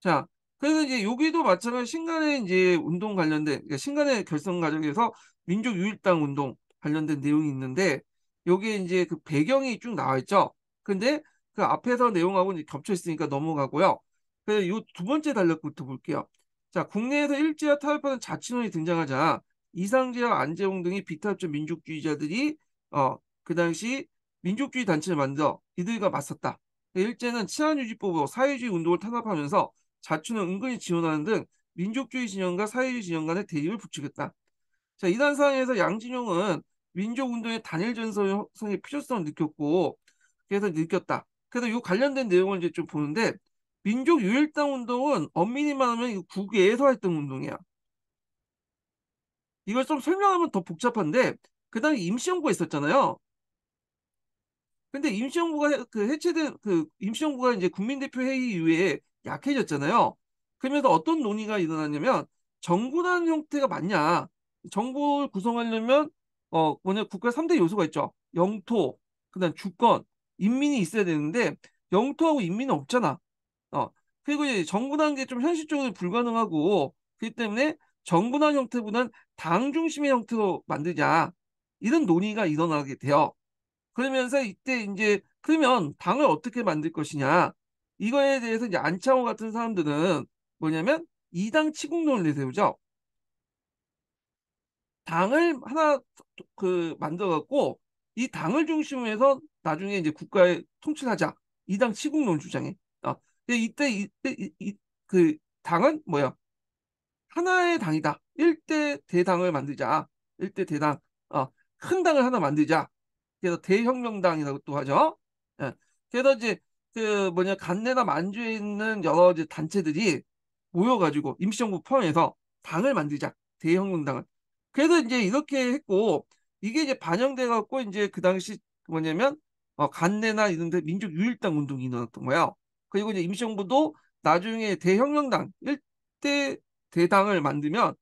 자, 그래서 이제 여기도 마찬가지 신간의 이제 운동 관련된 그러니까 신간의 결성 과정에서 민족 유일당 운동 관련된 내용이 있는데 여기에 이제 그 배경이 쭉 나와 있죠. 근데 그 앞에서 내용하고 이제 겹쳐 있으니까 넘어가고요. 그래서 이 두 번째 단락부터 볼게요. 자, 국내에서 일제와 타협하는 자치론이 등장하자 이상재와 안재홍 등이 비타협적 민족주의자들이 어, 그 당시 민족주의 단체를 만들어 이들과 맞섰다. 네, 일제는 치안유지법으로 사회주의 운동을 탄압하면서 자춘을 은근히 지원하는 등 민족주의 진영과 사회주의 진영 간의 대립을 부추겼다. 자, 이단 상황에서 양진용은 민족운동의 단일 전선의 필요성을 느꼈고 그래서 느꼈다. 그래서 이 관련된 내용을 이제 좀 보는데 민족 유일당 운동은 엄밀히 말하면 국외에서 했던 운동이야. 이걸 좀 설명하면 더 복잡한데 그 당시 임시정부가 있었잖아요. 근데 임시정부가 그 해체된 그 임시정부가 이제 국민대표 회의 이후에 약해졌잖아요. 그러면서 어떤 논의가 일어났냐면 정부란 형태가 맞냐? 정부를 구성하려면 어 뭐냐 국가 3대 요소가 있죠. 영토, 그다음 주권, 인민이 있어야 되는데 영토하고 인민은 없잖아. 어 그리고 이제 정부라는 게좀 현실적으로 불가능하고 그렇기 때문에 정부나 형태보다는 당 중심의 형태로 만들자 이런 논의가 일어나게 돼요. 그러면서 이때 이제 그러면 당을 어떻게 만들 것이냐 이거에 대해서 이제 안창호 같은 사람들은 뭐냐면 이당 치국론을 내세우죠. 당을 하나 그 만들어갖고 이 당을 중심으로 해서 나중에 이제 국가에통치 하자. 이당 치국론 주장해. 아, 어, 근 이때 이때 이, 이, 그 당은 뭐야? 하나의 당이다. 일대 대당을 만들자. 일대 대당. 아, 큰 당을 하나 만들자. 그래서 대혁명당이라고 또 하죠. 예. 그래서 이제 그 뭐냐 간내나 만주에 있는 여러 이제 단체들이 모여가지고 임시정부 포함해서 당을 만들자 대혁명당을. 그래서 이제 이렇게 했고 이게 이제 반영돼갖고 이제 그 당시 뭐냐면 어, 간내나 이런 데 민족 유일당 운동이 일어났던 거예요. 그리고 이제 임시정부도 나중에 대혁명당 일대 대당을 만들면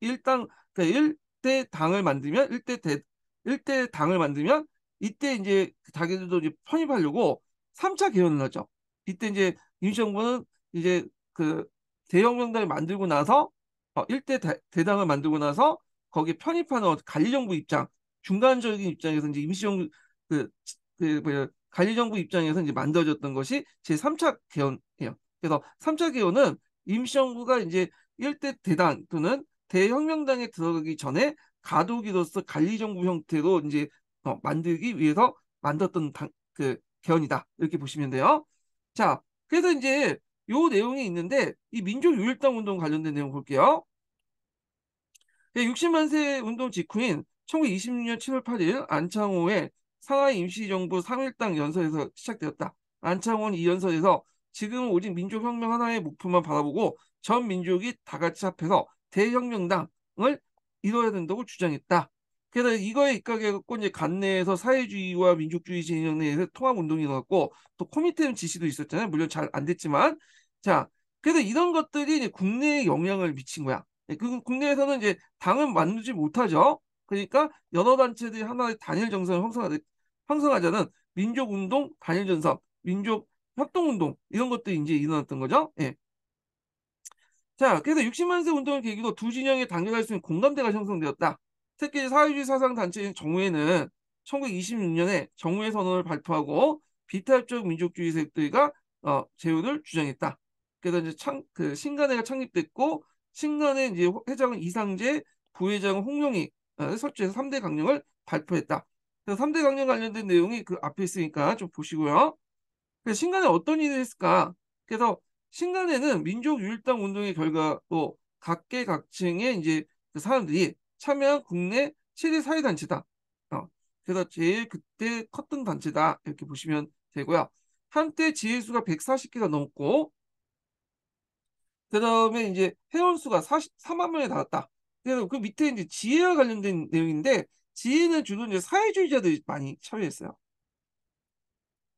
일당 그러니까 일대 당을 만들면 일대 대 일대 당을 만들면 이때 이제 자기들도 이제 편입하려고 3차 개헌을 하죠. 이때 이제 임시정부는 이제 그 대형 명당을 만들고 나서 어, 1대 대, 대당을 만들고 나서 거기에 편입하는 관리정부 입장, 중간적인 입장에서 이제 임시정부 그, 그 뭐야 관리정부 입장에서 이제 만들어졌던 것이 제3차 개헌이에요. 그래서 3차 개헌은 임시정부가 이제 1대 대당 또는 대혁명당에 들어가기 전에 가독기로서 관리정부 형태로 이제 어, 만들기 위해서 만들었던 당, 그 개헌이다 이렇게 보시면 돼요. 자, 그래서 이제 요 내용이 있는데 이 민족 유일당 운동 관련된 내용 볼게요. 60만세 예, 운동 직후인 1920년 7월 8일 안창호의 상하이 임시정부 3일당 연설에서 시작되었다. 안창호는 이 연설에서 지금은 오직 민족혁명 하나의 목표만 바라보고 전 민족이 다 같이 합해서 대혁명당을 이뤄야 된다고 주장했다. 그래서 이거에 입각해갖고 이제 간내에서 사회주의와 민족주의 진영 내에서 통합 운동이 일어났고 또 코미템 지시도 있었잖아요. 물론 잘 안 됐지만 자 그래서 이런 것들이 이제 국내에 영향을 미친 거야. 예, 그 국내에서는 이제 당은 만들지 못하죠. 그러니까 여러 단체들이 하나의 단일 정선을 형성하, 형성하자는 민족 운동 단일 전선, 민족 협동 운동 이런 것들이 이제 일어났던 거죠. 예. 자, 그래서 60만세 운동을 계기로 두 진영이 단결할 수 있는 공감대가 형성되었다. 특히 사회주의 사상 단체인 정우회는 1926년에 정우회 선언을 발표하고 비타적 민족주의 세력들과 어, 재휴을 주장했다. 그래서 이제 창, 그 신간회가 창립됐고 신간회 이제 회장은 이상재, 부회장은 홍룡이 어, 설치해서 3대 강령을 발표했다. 그래서 3대 강령 관련된 내용이 그 앞에 있으니까 좀 보시고요. 그신간회 어떤 일을 했을까? 그래서 신간회는 민족 유일당 운동의 결과로 각계 각층의 이제 그 사람들이 참여한 국내 최대 사회단체다. 어, 그래서 제일 그때 컸던 단체다. 이렇게 보시면 되고요. 한때 지회수가 140개가 넘고 그 다음에 이제 회원수가 43만 명에 달았다. 그래서 그 밑에 이제 지혜와 관련된 내용인데 지혜는 주로 이제 사회주의자들이 많이 참여했어요.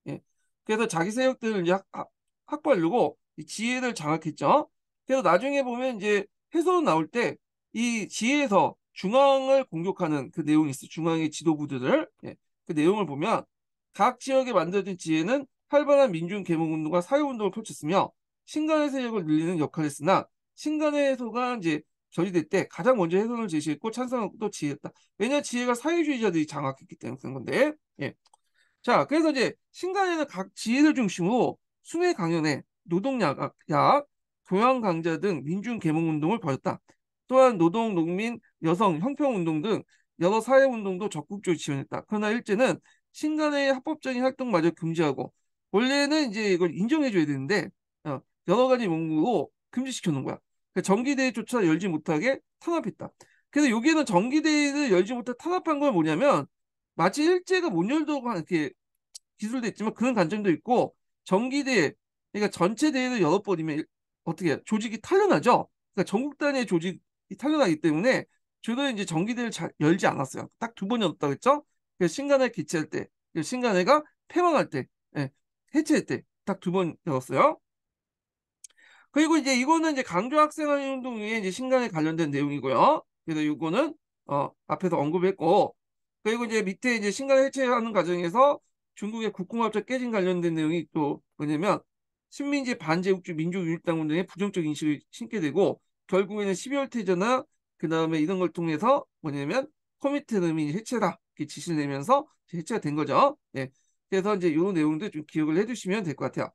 예. 그래서 자기 세력들을 이제 학, 학발르고 아, 지혜를 장악했죠. 그래서 나중에 보면 이제 해설은 나올 때 이 지혜에서 중앙을 공격하는 그 내용이 있어 요 중앙의 지도부들을 예, 그 내용을 보면 각 지역에 만들어진 지혜는 활발한 민중 계몽 운동과 사회 운동을 펼쳤으며 신간의 세력을 늘리는 역할을 했으나 신간의 해소가 이제 결의될 때 가장 먼저 해선을 제시했고 찬성하고 또 지혜였다. 왜냐 면 지혜가 사회주의자들이 장악했기 때문에 그런 건데. 예. 자 그래서 이제 신간에는 각 지혜를 중심으로 순회 강연회, 노동 약 약 교양 강좌 등 민중 계몽 운동을 벌였다. 또한 노동, 농민, 여성, 형평운동 등 여러 사회운동도 적극적으로 지원했다. 그러나 일제는 신간의 합법적인 활동마저 금지하고 원래는 이제 이걸 인정해줘야 되는데 어, 여러 가지 문구로 금지시켜 놓은 거야. 그러니까 정기대회조차 열지 못하게 탄압했다. 그래서 여기에는 정기대회를 열지 못해 탄압한 건 뭐냐면 마치 일제가 못 열도록 이렇게 기술도 있지만 그런 관점도 있고 정기대회 그러니까 전체 대회를 열어버리면 어떻게 해요? 조직이 탄려하죠 그러니까 전국 단위의 조직 타격하기 때문에 주로 이제 전기대를 잘 열지 않았어요. 딱 두번열었다그랬죠 그래서 신간을 개최할 때, 신간회가 폐망할 때, 예, 해체할 때 딱 두번 열었어요. 그리고 이제 이거는 이제 강조 학생활 운동 위에 이제 신간에 관련된 내용이고요. 그래서 이거는 어, 앞에서 언급했고 그리고 이제 밑에 이제 신간 해체하는 과정에서 중국의 국공합적 깨진 관련된 내용이 또 뭐냐면 식민지 반제국주 민족유일당 운동의 부정적 인식을 심게 되고 결국에는 12월 퇴전은 그 다음에 이런 걸 통해서 뭐냐면 커미트 의미 해체다 이렇게 지시를 내면서 해체가 된 거죠. 예. 그래서 이제 이런 내용도 좀 기억을 해주시면 될 것 같아요.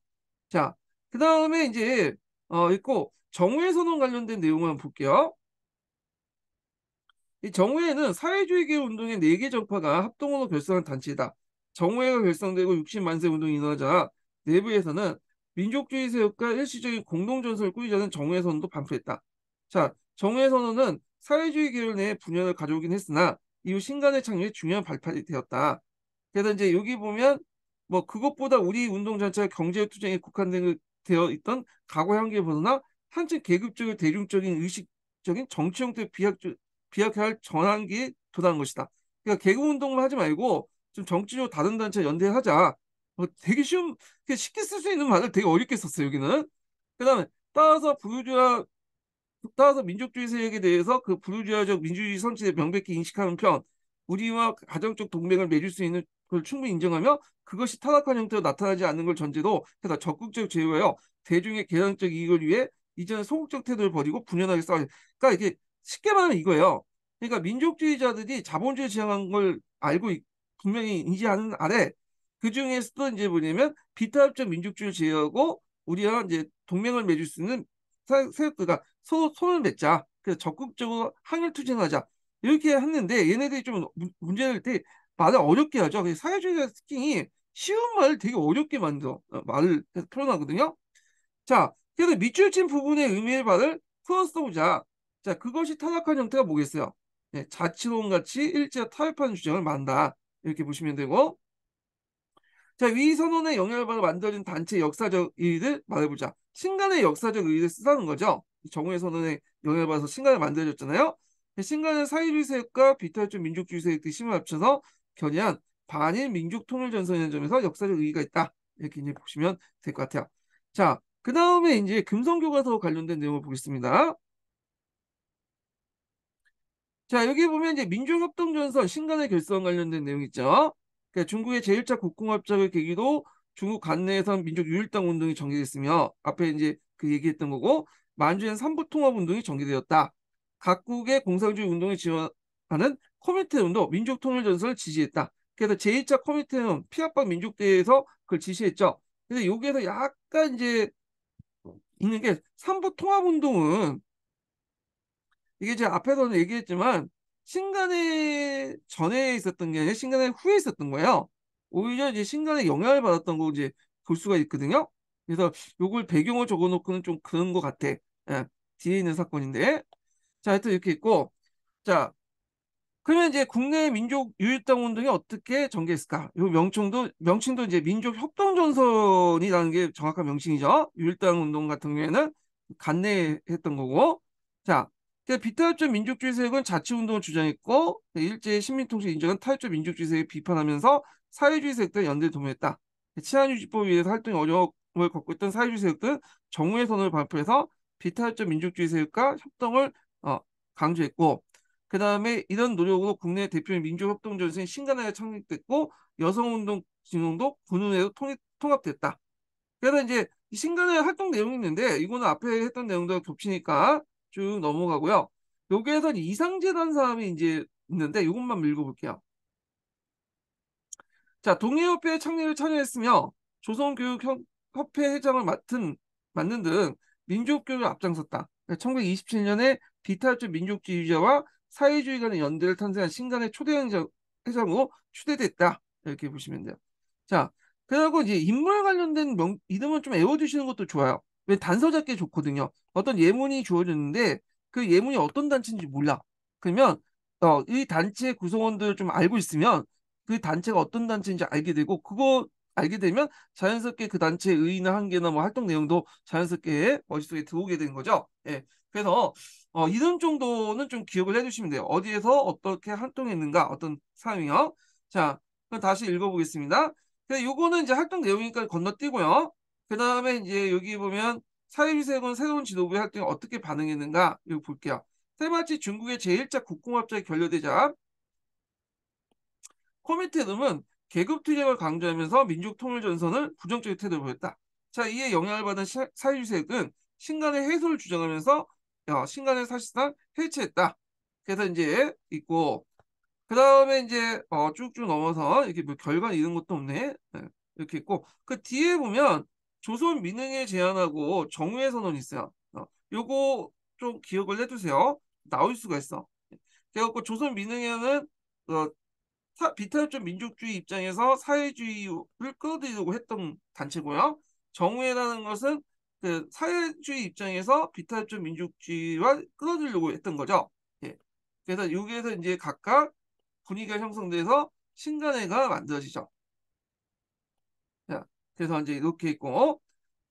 자, 그 다음에 이제 어 있고 정우회 선언 관련된 내용을 한번 볼게요. 이 정우회는 사회주의 계혁 운동의 네개 정파가 합동으로 결성한 단체다. 정우회가 결성되고 60만세 운동이 일어나자 내부에서는 민족주의 세력과 일시적인 공동전설을 꾸리자는 정우회 선언도 반포했다. 자, 정의 선언은 사회주의 계열 내에 분열을 가져오긴 했으나 이후 신간의 창립에 중요한 발판이 되었다. 그래서 이제 여기 보면 뭐 그것보다 우리 운동 전체가 경제 투쟁에 국한되어 그, 있던 과거 향기에 벗어나 한층 계급적이고 대중적인 의식적인 정치 형태 비약 비약할 전환기에 도달한 것이다. 그러니까 계급 운동을 하지 말고 좀 정치적으로 다른 단체 연대하자. 뭐 되게 쉬운 그러니까 쉽게 쓸 수 있는 말을 되게 어렵게 썼어요 여기는. 그다음에 따라서 부유주와 따라서 민족주의 세력에 대해서 그 부르주아적 민주주의 선체에 명백히 인식하는 편 우리와 가정적 동맹을 맺을 수 있는 그걸 충분히 인정하며 그것이 타락한 형태로 나타나지 않는 걸 전제로 해서 적극적 제외하여 대중의 개량적 이익을 위해 이전에 소극적 태도를 버리고 분연하게 싸워. 그러니까 이게 쉽게 말하면 이거예요. 그러니까 민족주의자들이 자본주의 지향한 걸 알고 있, 분명히 인지하는 아래 그 중에서도 이제 뭐냐면 비타협적 민족주의를 제외하고 우리와 이제 동맹을 맺을 수 있는 생각보다 그러니까 소, 손을 맺자. 그 적극적으로 항일 투쟁하자. 이렇게 했는데 얘네들이 좀 문제 될때 말을 어렵게 하죠. 사회주의자 스킹이 쉬운 말을 되게 어렵게 만들어 어, 말을 표어하거든요 자, 그래서 밑줄 친 부분의 의미의 말을 풀어쏘자. 자, 그것이 타락한 형태가 뭐겠어요? 네, 자치론 같이 일제와 타협하는 주장을 만다. 이렇게 보시면 되고. 자, 위 선언의 영향을 받아 만들어진 단체 역사적 일들 말해보자. 신간의 역사적 의의를 쓰라는 거죠. 정우의 선언에 영향을 받아서 신간을 만들어졌잖아요. 그 신간은 사회주의 세력과 비타협적 민족주의 세력 등 힘을 합쳐서 견해한 반일 민족 통일 전선이라는 점에서 역사적 의의가 있다. 이렇게 이제 보시면 될 것 같아요. 자, 그 다음에 이제 금성교과서 관련된 내용을 보겠습니다. 자, 여기 보면 이제 민족협동전선 신간의 결성 관련된 내용 있죠. 그러니까 중국의 제1차 국공합작을 계기로 중국 관내에선 민족 유일당 운동이 전개됐으며 앞에 이제 그 얘기했던 거고 만주엔 삼부 통합 운동이 전개되었다. 각국의 공산주의 운동을 지원하는 코뮤니운동 민족 통일 전선을 지지했다. 그래서 제2차 코뮤니운는 피아빠 민족대회에서 그걸 지시했죠. 근데 여기에서 약간 이제 있는 게 삼부 통합 운동은 이게 제가 앞에서는 얘기했지만 신간의 전에 있었던 게 아니라 신간의 후에 있었던 거예요. 오히려 이제 신간에 영향을 받았던 거 이제 볼 수가 있거든요. 그래서 요걸 배경을 적어놓고는 좀 그런 것 같아. 예, 뒤에 있는 사건인데. 자, 하여튼 이렇게 있고. 자, 그러면 이제 국내 민족 유일당 운동이 어떻게 전개했을까? 요 명칭도, 명칭도 이제 민족 협동전선이라는 게 정확한 명칭이죠. 유일당 운동 같은 경우에는 간내했던 거고. 자, 그 비타협적 민족주의 세력은 자치운동을 주장했고 그 일제의 신민통치인정은 타협적 민족주의 세력을 비판하면서 사회주의 세력들은 연대를도모했다 치안유지법에 위서 활동이 어려움을 겪고 있던 사회주의 세력들은 정부의 선언을 발표해서 비타협적 민족주의 세력과 협동을 어, 강조했고 그 다음에 이런 노력으로 국내 대표의 민주협동전선이 신간하에 창립됐고 여성운동 진흥도 군운회도통합됐다 그래서 이제 신간의 활동 내용이 있는데 이거는 앞에 했던 내용과 겹치니까 쭉 넘어가고요. 여기에서 이상재단 사람이 이제 있는데 이것만 읽어볼게요. 자, 동해협회에 창립을 참여했으며 조선교육협회 회장을 맡은, 맡는 등 민족교육을 앞장섰다. 1927년에 비탈주 민족주의자와 사회주의 간의 연대를 탄생한 신간의 초대 회장, 회장으로 추대됐다. 이렇게 보시면 돼요. 자, 그리고 이제 인물 관련된 명, 이름은 좀 외워주시는 것도 좋아요. 왜 단서 잡기 좋거든요. 어떤 예문이 주어졌는데 그 예문이 어떤 단체인지 몰라. 그러면 어, 이 단체 구성원들을 좀 알고 있으면 그 단체가 어떤 단체인지 알게 되고 그거 알게 되면 자연스럽게 그 단체의 의의나 한계나 뭐 활동 내용도 자연스럽게 머릿속에 들어오게 된 거죠. 예. 그래서 어, 이름 정도는 좀 기억을 해주시면 돼요. 어디에서 어떻게 활동했는가 어떤 사람이요. 자, 그럼 다시 읽어보겠습니다. 그 요거는 이제 활동 내용이니까 건너뛰고요. 그 다음에 이제 여기 보면 사회비생은 새로운 지도부의 활동에 어떻게 반응했는가 이거 볼게요. 세마치 중국의 제1차 국공합작이 결렬되자 코미테듬은 계급 투쟁을 강조하면서 민족 통일 전선을 부정적인 태도를 보였다. 자, 이에 영향을 받은 시, 사유색은 신간의 해소를 주장하면서 야, 신간을 사실상 해체했다. 그래서 이제 있고 그 다음에 이제 어, 쭉쭉 넘어서 이렇게 뭐 결과 는 이런 것도 없네 네, 이렇게 있고 그 뒤에 보면 조선 민흥에 제안하고 정우의 선언이 있어요. 어, 요거 좀 기억을 해두세요. 나올 수가 있어. 그래갖고 조선 민흥에는 어, 비타협적 민족주의 입장에서 사회주의를 끌어들이려고 했던 단체고요. 정우회라는 것은 그 사회주의 입장에서 비타협적 민족주의와 끌어들이려고 했던 거죠. 예. 그래서 여기에서 이제 각각 분위기가 형성돼서 신간회가 만들어지죠. 자, 그래서 이제 이렇게 있고,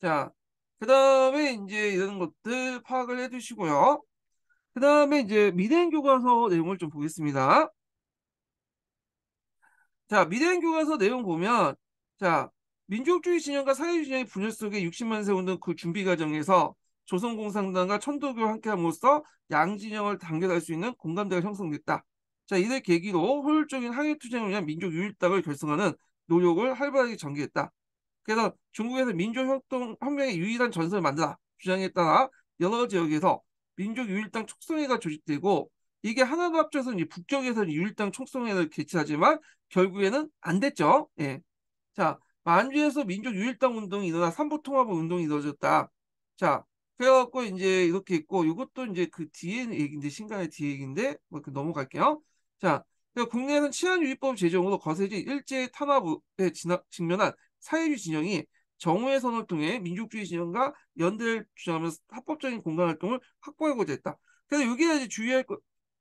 자, 그 다음에 이제 이런 것들 파악을 해 두시고요. 그 다음에 이제 미래 교과서 내용을 좀 보겠습니다. 자, 미대행 교과서 내용 보면 자, 민족주의 진영과 사회주의 진영의 분열 속에 60만 세우는 그 준비 과정에서 조선공산당과 천도교 함께함으로써 양진영을 단결할 수 있는 공감대가 형성됐다. 자, 이들 계기로 효율적인 항해투쟁을 위한 민족 유일당을 결성하는 노력을 활발하게 전개했다. 그래서 중국에서 민족혁명의 유일한 전선을 만들라 주장에 따라 여러 지역에서 민족 유일당 촉성회가 조직되고 이게 하나로 합쳐서 이제 북경에서 는 유일당 총성회를 개최하지만 결국에는 안 됐죠. 예. 자, 만주에서 민족 유일당 운동이 일어나 삼부 통합 운동이 이루어졌다. 자, 그래갖고 이제 이렇게 있고 이것도 이제 그 뒤에 얘기인데 신간의 뒤에 얘기인데 뭐 그 넘어갈게요. 자, 국내에는 치안유의법 제정으로 거세지 일제 의 탄압에 진학, 직면한 사회주의 진영이 정우의 선을 통해 민족주의 진영과 연대를 주장하면서 합법적인 공간 활동을 확보하고자 했다. 그래서 여기에 이제 주의할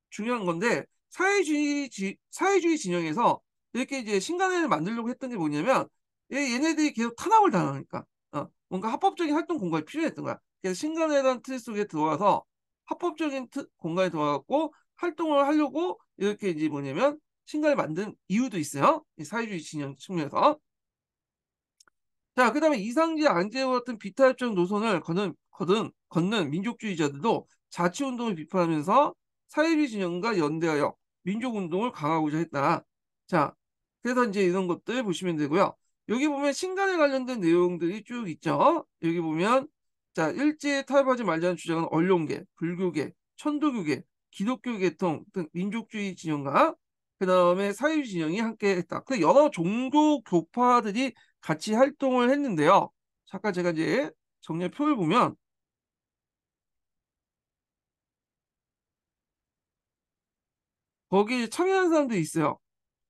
중요한 건데 사회주의 지, 사회주의 진영에서 이렇게 이제 신간회를 만들려고 했던 게 뭐냐면 얘네들이 계속 탄압을 당하니까 어, 뭔가 합법적인 활동 공간이 필요했던 거야. 그래서 신간회란 틀 속에 들어와서 합법적인 틀, 공간에 들어와갖고 활동을 하려고 이렇게 이제 뭐냐면 신간을 만든 이유도 있어요. 이 사회주의 진영 측면에서. 자, 그 다음에 이상지 안재호 같은 비타협적 노선을 거는, 거든, 걷는 민족주의자들도 자치운동을 비판하면서 사회주의 진영과 연대하여 민족운동을 강화하고자 했다. 자, 그래서 이제 이런 것들 보시면 되고요. 여기 보면 신간에 관련된 내용들이 쭉 있죠. 여기 보면 자 일제에 타협하지 말자는 주장은 언론계, 불교계, 천도교계, 기독교 계통 등 민족주의 진영과 그 다음에 사회주의 진영이 함께 했다. 그 여러 종교 교파들이 같이 활동을 했는데요. 잠깐 제가 이제 정리표를 보면 거기에 참여한사람도 있어요.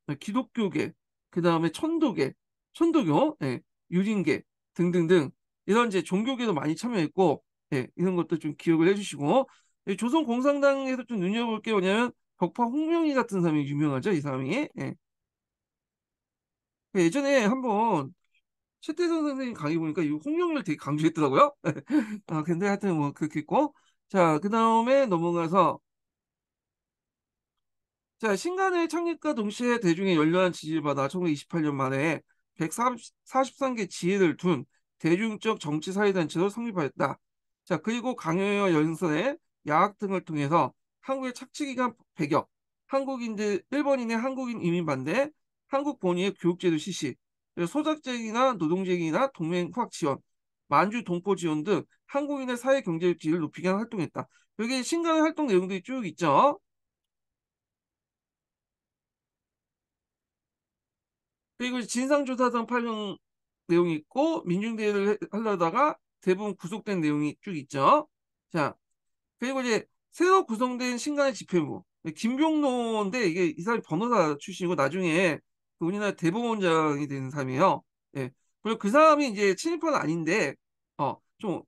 네, 기독교계, 그 다음에 천도계, 천도교, 예, 유린계 등등등 이런 이제 종교계도 많이 참여했고 예, 이런 것도 좀 기억을 해주시고 예, 조선공산당에서 좀 눈여볼 게 뭐냐면 벽파 홍명희 같은 사람이 유명하죠 이 사람이 예. 그 예전에 한번 최태선 선생님 강의 보니까 이 홍명을 되게 강조했더라고요. 아 근데 하여튼 뭐그렇겠고자그 다음에 넘어가서 자, 신간의 창립과 동시에 대중의 열렬한 지지를 받아 1928년 만에 143개 지혜를 둔 대중적 정치사회단체도 성립하였다. 자, 그리고 강요와연설의 야학 등을 통해서 한국의 착취기간 배격, 한국인들, 일본인의 한국인 이민반대, 한국 본위의 교육제도 실시, 소작쟁이나 노동쟁이나 동맹후학 지원, 만주 동포 지원 등 한국인의 사회 경제적 지위를 높이기 위한 활동했다. 여기 신간의 활동 내용들이 쭉 있죠. 그리고 진상조사상 파병 내용이 있고 민중대회를 하려다가 대부분 구속된 내용이 쭉 있죠. 자 그리고 이제 새로 구성된 신간의 집회부 네, 김병노인데 이게 이 사람이 변호사 출신이고 나중에 그 우리나라 대법원장이 되는 사람이에요. 예. 그리고 그 사람이 이제 친일파는 아닌데 어좀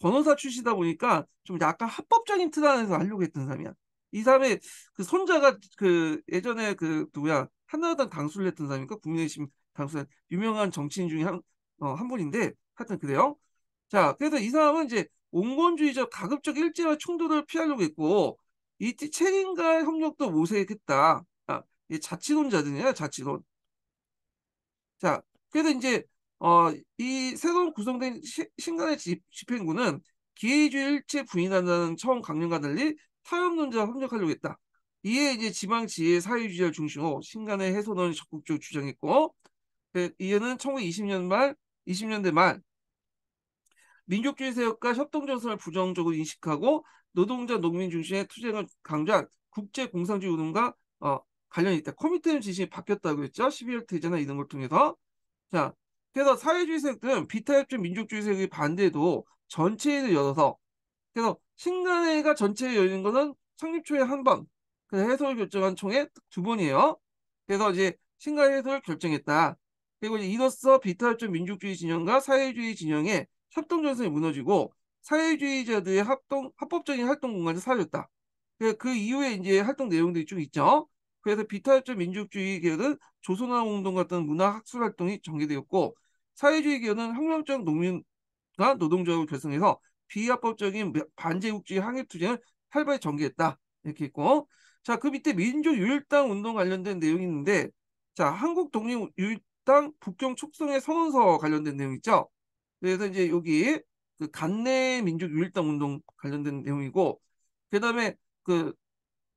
변호사 출신이다 보니까 좀 약간 합법적인 틀 안에서 하려고 했던 사람이야. 이 사람의 그 손자가 그 예전에 그 누구야 한나라당 당수를 했던 사람이니까 국민의힘 당수한 유명한 정치인 중에 한, 어, 한 분인데 하여튼 그래요. 자 그래서 이 사람은 이제 온건주의적 가급적 일제와 충돌을 피하려고 했고 이 책임과 협력도 모색했다. 아, 이 자치론자들이냐 자치론. 자 그래서 이제 어, 이 새로 구성된 시, 신간의 집, 집행군은 기회주의 일체 부인한다는 처음 강령과 달리 사용론자가 항적하려고 했다. 이에 이제 지방지혜 사회주의를 중심으로 신간의 해소론을 적극적으로 주장했고 그 이에는 1920년 말 20년대 말 민족주의 세력과 협동전선을 부정적으로 인식하고 노동자 농민 중심의 투쟁을 강조한 국제공산주의 운동과 어, 관련이 있다. 커뮤니즘 지식이 바뀌었다고 했죠. 12월 대제나 이런 걸 통해서. 자, 그래서 사회주의 세력들은 비타협적 민족주의 세력이 반대도 해 전체인을 열어서 그래서 신간회가 전체 열린 것은 창립 초에 한 번, 그 해소를 결정한 총에 두 번이에요. 그래서 이제 신간회 해소를 결정했다. 그리고 이로써 비타협적 민족주의 진영과 사회주의 진영의 협동 전선이 무너지고 사회주의자들의 합동, 합법적인 활동 공간이 사라졌다. 그, 그 이후에 이제 활동 내용들이 쭉 있죠. 그래서 비타협적 민족주의 계열은 조선화 운동 같은 문화 학술 활동이 전개되었고 사회주의 계열은 혁명적 농민과 노동조합을 결성해서 비합법적인 반제국주의 항해 투쟁을 활발히 전개했다. 이렇게 있고 자 그 밑에 민족유일당 운동 관련된 내용이 있는데 자 한국 독립유일당 북경 축성의 선언서 관련된 내용 있죠. 그래서 이제 여기 그 간내 민족유일당 운동 관련된 내용이고 그다음에 그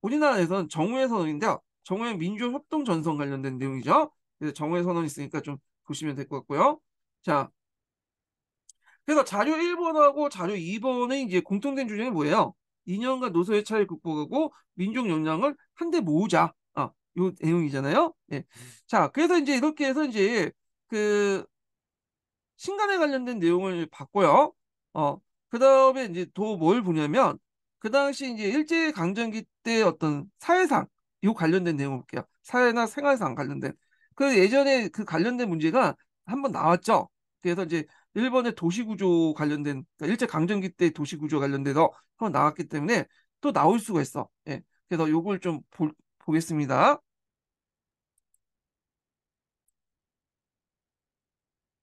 우리나라에서는 정우회 선언인데요. 정우회 민주협동 전선 관련된 내용이죠. 정우회 선언 이 있으니까 좀 보시면 될 것 같고요. 자, 그래서 자료 1번하고 자료 2번의 이제 공통된 주제는 뭐예요? 2년간 노소의 차이를 극복하고 민족 역량을 한데 모으자. 아, 요 내용이잖아요. 네. 자, 그래서 이제 이렇게 해서 이제 그 신간에 관련된 내용을 봤고요. 어, 그 다음에 이제 또 뭘 보냐면 그 당시 이제 일제 강점기 때 어떤 사회상 요 관련된 내용 을 볼게요. 사회나 생활상 관련된 그 예전에 그 관련된 문제가 한 번 나왔죠. 그래서 이제 일본의 도시구조 관련된 그러니까 일제강점기 때 도시구조 관련돼서 한번 나왔기 때문에 또 나올 수가 있어. 예. 그래서 요걸 좀 보, 보겠습니다.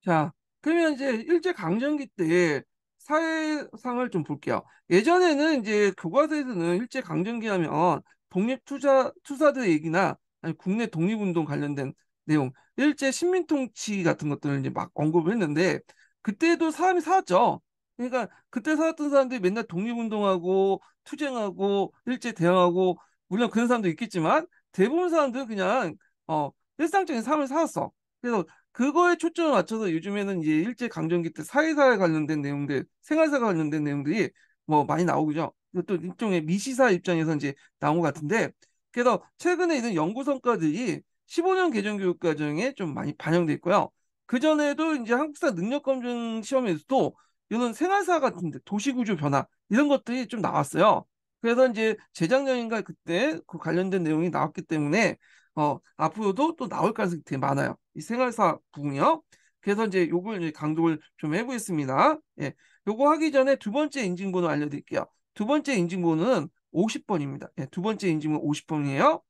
자, 그러면 이제 일제강점기 때 사회상을 좀 볼게요. 예전에는 이제 교과서에서는 일제강점기 하면 독립투자, 투사들 얘기나 아니, 국내 독립운동 관련된 내용, 일제 식민통치 같은 것들을 이제 막 언급을 했는데 그때도 사람이 살았죠. 그러니까 그때 살았던 사람들이 맨날 독립운동하고 투쟁하고 일제 대항하고 물론 그런 사람도 있겠지만 대부분 사람들은 그냥 어 일상적인 삶을 살았어. 그래서 그거에 초점을 맞춰서 요즘에는 이제 일제 강점기 때 사회사에 관련된 내용들, 생활사에 관련된 내용들이 뭐 많이 나오죠. 이것도 일종의 미시사 입장에서 이제 나온 것 같은데 그래서 최근에 있는 연구 성과들이 15년 개정교육과정에 좀 많이 반영돼 있고요. 그 전에도 이제 한국사 능력 검증 시험에서도 이런 생활사 같은데 도시구조 변화 이런 것들이 좀 나왔어요. 그래서 이제 재작년인가 그때 그 관련된 내용이 나왔기 때문에 어 앞으로도 또 나올 가능성이 되게 많아요. 이 생활사 부분이요. 그래서 이제 요걸 이제 강독를좀 해보겠습니다. 예. 요거 하기 전에 두 번째 인증번호 알려드릴게요. 두 번째 인증번호는 50번입니다. 예, 두 번째 인증번호 50번이에요.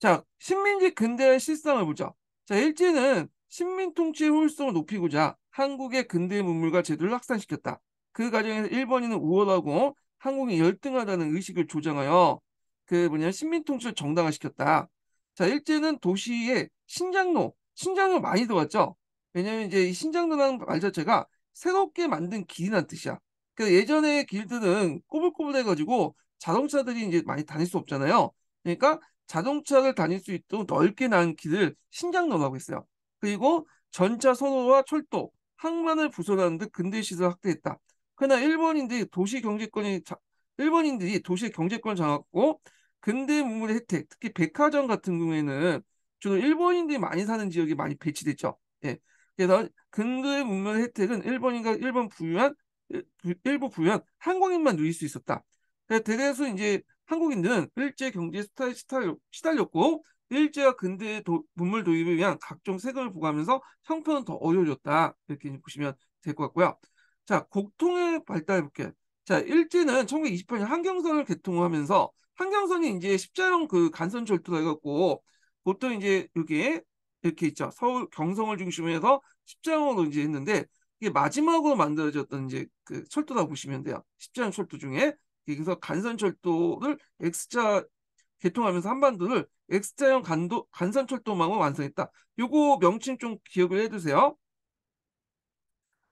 자, 식민지 근대의 실상을 보죠. 자, 일제는 식민 통치의 효율성을 높이고자 한국의 근대 문물과 제도를 확산시켰다. 그 과정에서 일본인은 우월하고 한국이 열등하다는 의식을 조장하여 그 뭐냐 식민 통치를 정당화시켰다. 자, 일제는 도시에 신장로, 신장로 많이 들어왔죠. 왜냐면 이제 이 신장로라는 말 자체가 새롭게 만든 길이란 뜻이야. 그 예전에 길들은 꼬불꼬불해가지고 자동차들이 이제 많이 다닐 수 없잖아요. 그러니까 자동차를 다닐 수 있도록 넓게 난 길을 신장 넘어가고 있어요. 그리고 전차 선호와 철도, 항만을 부설하는 데 근대 시설을 확대했다. 그러나 일본인들이 도시 경제권이 자, 일본인들이 도시의 경제권을 장악하고 근대 문물의 혜택, 특히 백화점 같은 경우에는 주로 일본인들이 많이 사는 지역이 많이 배치됐죠. 예. 그래서 근대 문물의 혜택은 일본인과 일본 부유한 일부 부유한 한국인만 누릴 수 있었다. 그래서 대다수 이제 한국인들은 일제 경제 스타일 시달렸고 일제와 근대의 도, 문물 도입을 위한 각종 세금을 부과하면서 형편은 더 어려워졌다 이렇게 보시면 될 것 같고요. 자 곡통의 발달해 볼게요. 자 일제는 1928년 한경선을 개통하면서 한경선이 이제 십자형 그 간선 절도라 해갖고 보통 이제 여기 이렇게 있죠 서울 경성을 중심으로 해서 십자형으로 이제 했는데 이게 마지막으로 만들어졌던 이제 그 철도다 보시면 돼요. 십자형 철도 중에 그래서 간선철도를 X자 개통하면서 한반도를 X자형 간도, 간선철도망으 완성했다. 요거 명칭 좀 기억을 해두세요.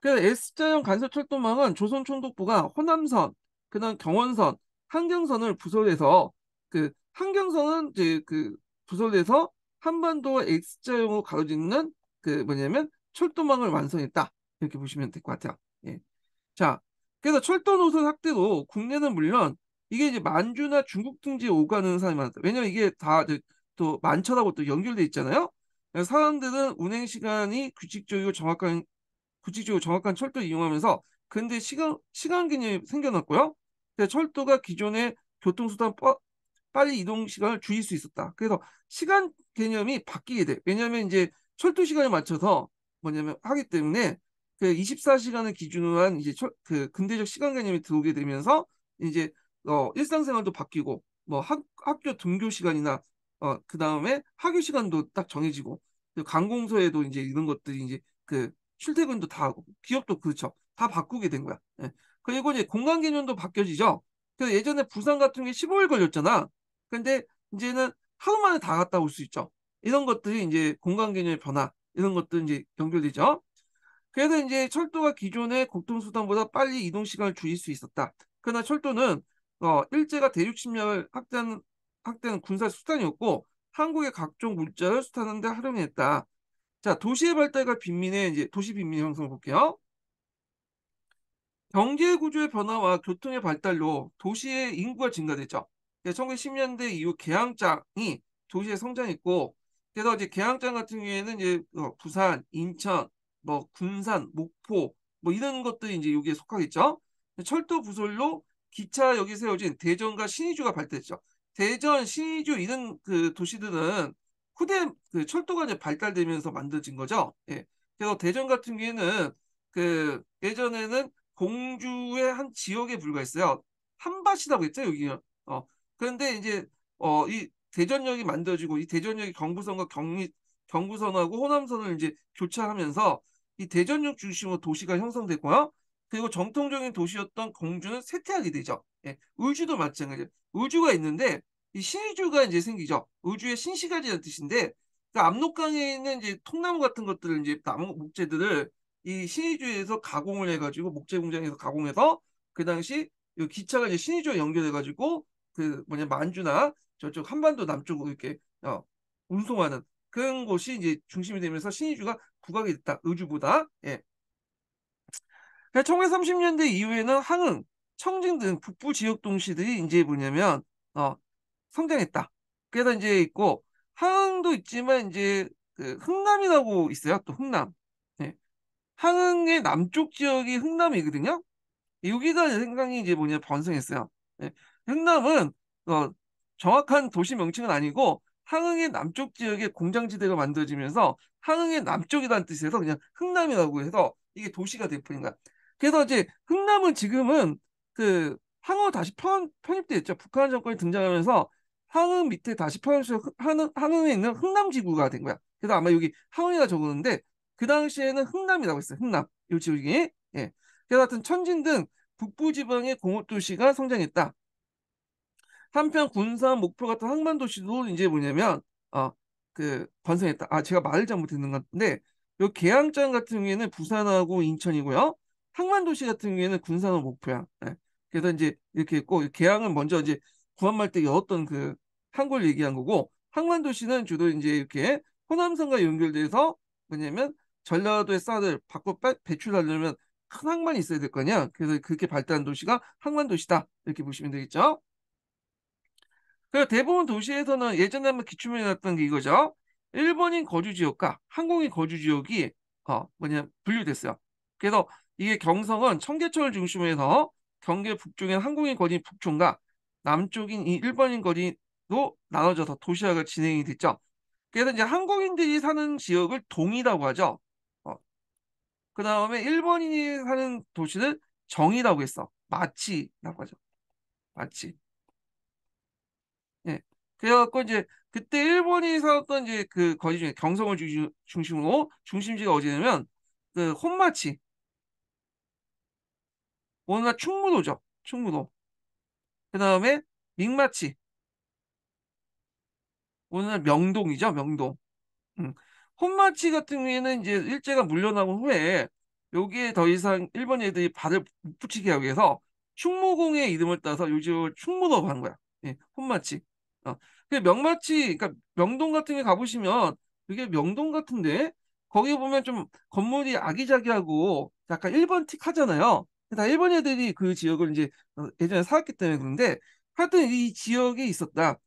그래서 S자형 간선철도망은 조선총독부가 호남선, 그다음 경원선, 한경선을 부설해서 그 한경선은 이제 그 부설해서 한반도 X자형으로 가로짓는 그 뭐냐면 철도망을 완성했다. 이렇게 보시면 될 것 같아요. 예. 자, 그래서 철도 노선 확대로 국내는 물론 이게 이제 만주나 중국 등지에 오가는 사람이 많다. 왜냐면 이게 다 또 만차라고 또 연결돼 있잖아요. 사람들은 운행 시간이 규칙적이고 정확한 규칙적이고 정확한 철도 이용하면서 근데 시간 시간 개념이 생겨났고요. 철도가 기존의 교통수단 빨리 이동 시간을 줄일 수 있었다. 그래서 시간 개념이 바뀌게 돼. 왜냐하면 이제 철도 시간에 맞춰서 뭐냐면 하기 때문에 그 24시간을 기준으로 한 이제 철, 그 근대적 시간 개념이 들어오게 되면서 이제 어 일상생활도 바뀌고 뭐 학, 학교 등교 시간이나 어그 다음에 학교 시간도 딱 정해지고 그 관공서에도 이제 이런 것들이 이제 그 출퇴근도 다 하고 기업도 그렇죠 다 바꾸게 된 거야. 예. 그리고 이제 공간 개념도 바뀌어지죠. 그 예전에 부산 같은 게 15일 걸렸잖아. 근데 이제는 하루 만에 다 갔다 올 수 있죠. 이런 것들이 이제 공간 개념의 변화 이런 것들 이제 연결되죠. 그래서 이제 철도가 기존의 국토수단보다 빨리 이동 시간을 줄일 수 있었다. 그러나 철도는 어, 일제가 대륙 침략을 확대한, 확대한 군사 수단이었고 한국의 각종 물자를 수단하는데 활용했다. 자, 도시의 발달과 빈민의 이제 도시 빈민 형성을 볼게요. 경제 구조의 변화와 교통의 발달로 도시의 인구가 증가되죠 1910년대 이후 개항장이 도시에 성장했고, 그래서 이제 개항장 같은 경우에는 이제 어, 부산, 인천, 뭐 군산, 목포 뭐 이런 것들이 이제 여기에 속하겠죠. 철도 부설로 기차역이 세워진 대전과 신의주가 발달했죠. 대전, 신의주 이런 그 도시들은 후대 그 철도가 이제 발달되면서 만들어진 거죠. 예. 그래서 대전 같은 경우에는 그 예전에는 공주의 한 지역에 불과했어요. 한밭이라고 했죠, 여기는. 어. 그런데 이제 어 이 대전역이 만들어지고 이 대전역이 경부선과 경리 경부선하고 호남선을 이제 교차하면서 이 대전역 중심으로 도시가 형성됐고요. 그리고 정통적인 도시였던 공주는 쇠퇴하게 되죠. 예, 울주도 마찬가지예요. 울주가 있는데 이 신의주가 이제 생기죠. 울주의 신시가지라는 뜻인데 그 압록강에 있는 이제 통나무 같은 것들을 이제 나무 목재들을 이 신의주에서 가공을 해가지고 목재 공장에서 가공해서 그 당시 요 기차가 이제 신의주와 연결해가지고 그 뭐냐 만주나 저쪽 한반도 남쪽으로 이렇게 어, 운송하는 그런 곳이 이제 중심이 되면서 신의주가 부각이 됐다. 의주보다. 예. 1 9 30년대 이후에는 항흥, 청진 등 북부 지역 동시들이 이제 뭐냐면 어, 성장했다. 그래서 이제 있고 항흥도 있지만 이제 그 흥남이라고 있어요. 또 흥남. 예. 항흥의 남쪽 지역이 흥남이거든요. 여기가 생각이 이제 뭐냐 번성했어요. 예. 흥남은 어, 정확한 도시 명칭은 아니고 항흥의 남쪽 지역에 공장지대가 만들어지면서 항흥의 남쪽이라는 뜻에서 그냥 흥남이라고 해서 이게 도시가 돼버린 거야. 그래서 이제 흥남은 지금은 그 항어 다시 편, 편입됐죠. 북한 정권이 등장하면서 항흥 밑에 다시 편입해서 항흥, 항흥에 있는 흥남지구가 된 거야. 그래서 아마 여기 항흥이가 적었는데 그 당시에는 흥남이라고 했어요. 흥남 요 지역이 예. 그래서 하여튼 천진 등 북부 지방의 공업 도시가 성장했다. 한편 군사 목표 같은 항만 도시도 이제 뭐냐면 어, 그 관성했다. 아 제가 말을 잘못했는 건데 요개항장 같은 경우에는 부산하고 인천이고요. 항만 도시 같은 경우에는 군산을 목표야. 네. 그래서 이제 이렇게 있고 개항은 먼저 이제 구한말 때 여었던 그 항구를 얘기한 거고 항만 도시는 주로 이제 이렇게 호남선과 연결돼서 뭐냐면 전라도의 쌀을 밖으로 배출하려면 큰 항만이 있어야 될 거냐. 그래서 그렇게 발달한 도시가 항만 도시다. 이렇게 보시면 되겠죠. 그래서 대부분 도시에서는 예전에 한번 기출문제 났던 게 이거죠. 일본인 거주 지역과 한국인 거주 지역이 어, 뭐냐 분류됐어요. 그래서 이게 경성은 청계천을 중심으로 해서 경계 북쪽인 한국인 거리 북촌과 남쪽인 이 일본인 거리로 나눠져서 도시화가 진행이 됐죠. 그래서 이제 한국인들이 사는 지역을 동이라고 하죠. 어. 그 다음에 일본인이 사는 도시를 정이라고 했어. 마치라고 하죠. 마치. 그래갖고 이제 그때 일본이 살았던 이제 그 거리 중에 경성을 중심으로 어? 중심지가 어디냐면 그 혼마치 오늘날 충무도죠 충무도 그 다음에 믹마치 오늘날 명동이죠 명동 음. 혼마치 같은 경우에는 이제 일제가 물려나온 후에 여기에 더 이상 일본 애들이 발을 붙이게 하기 위해서 충무공의 이름을 따서 요즘 충무도로 가는 거야 예, 혼마치 어, 그 명마치 그러니까 명동 같은 데 가보시면 이게 명동 같은데 거기 보면 좀 건물이 아기자기하고 약간 일번틱 하잖아요. 다 일본 애들이 그 지역을 이제 어, 예전에 살았기 때문에 그런데 하여튼 이 지역에 있었다.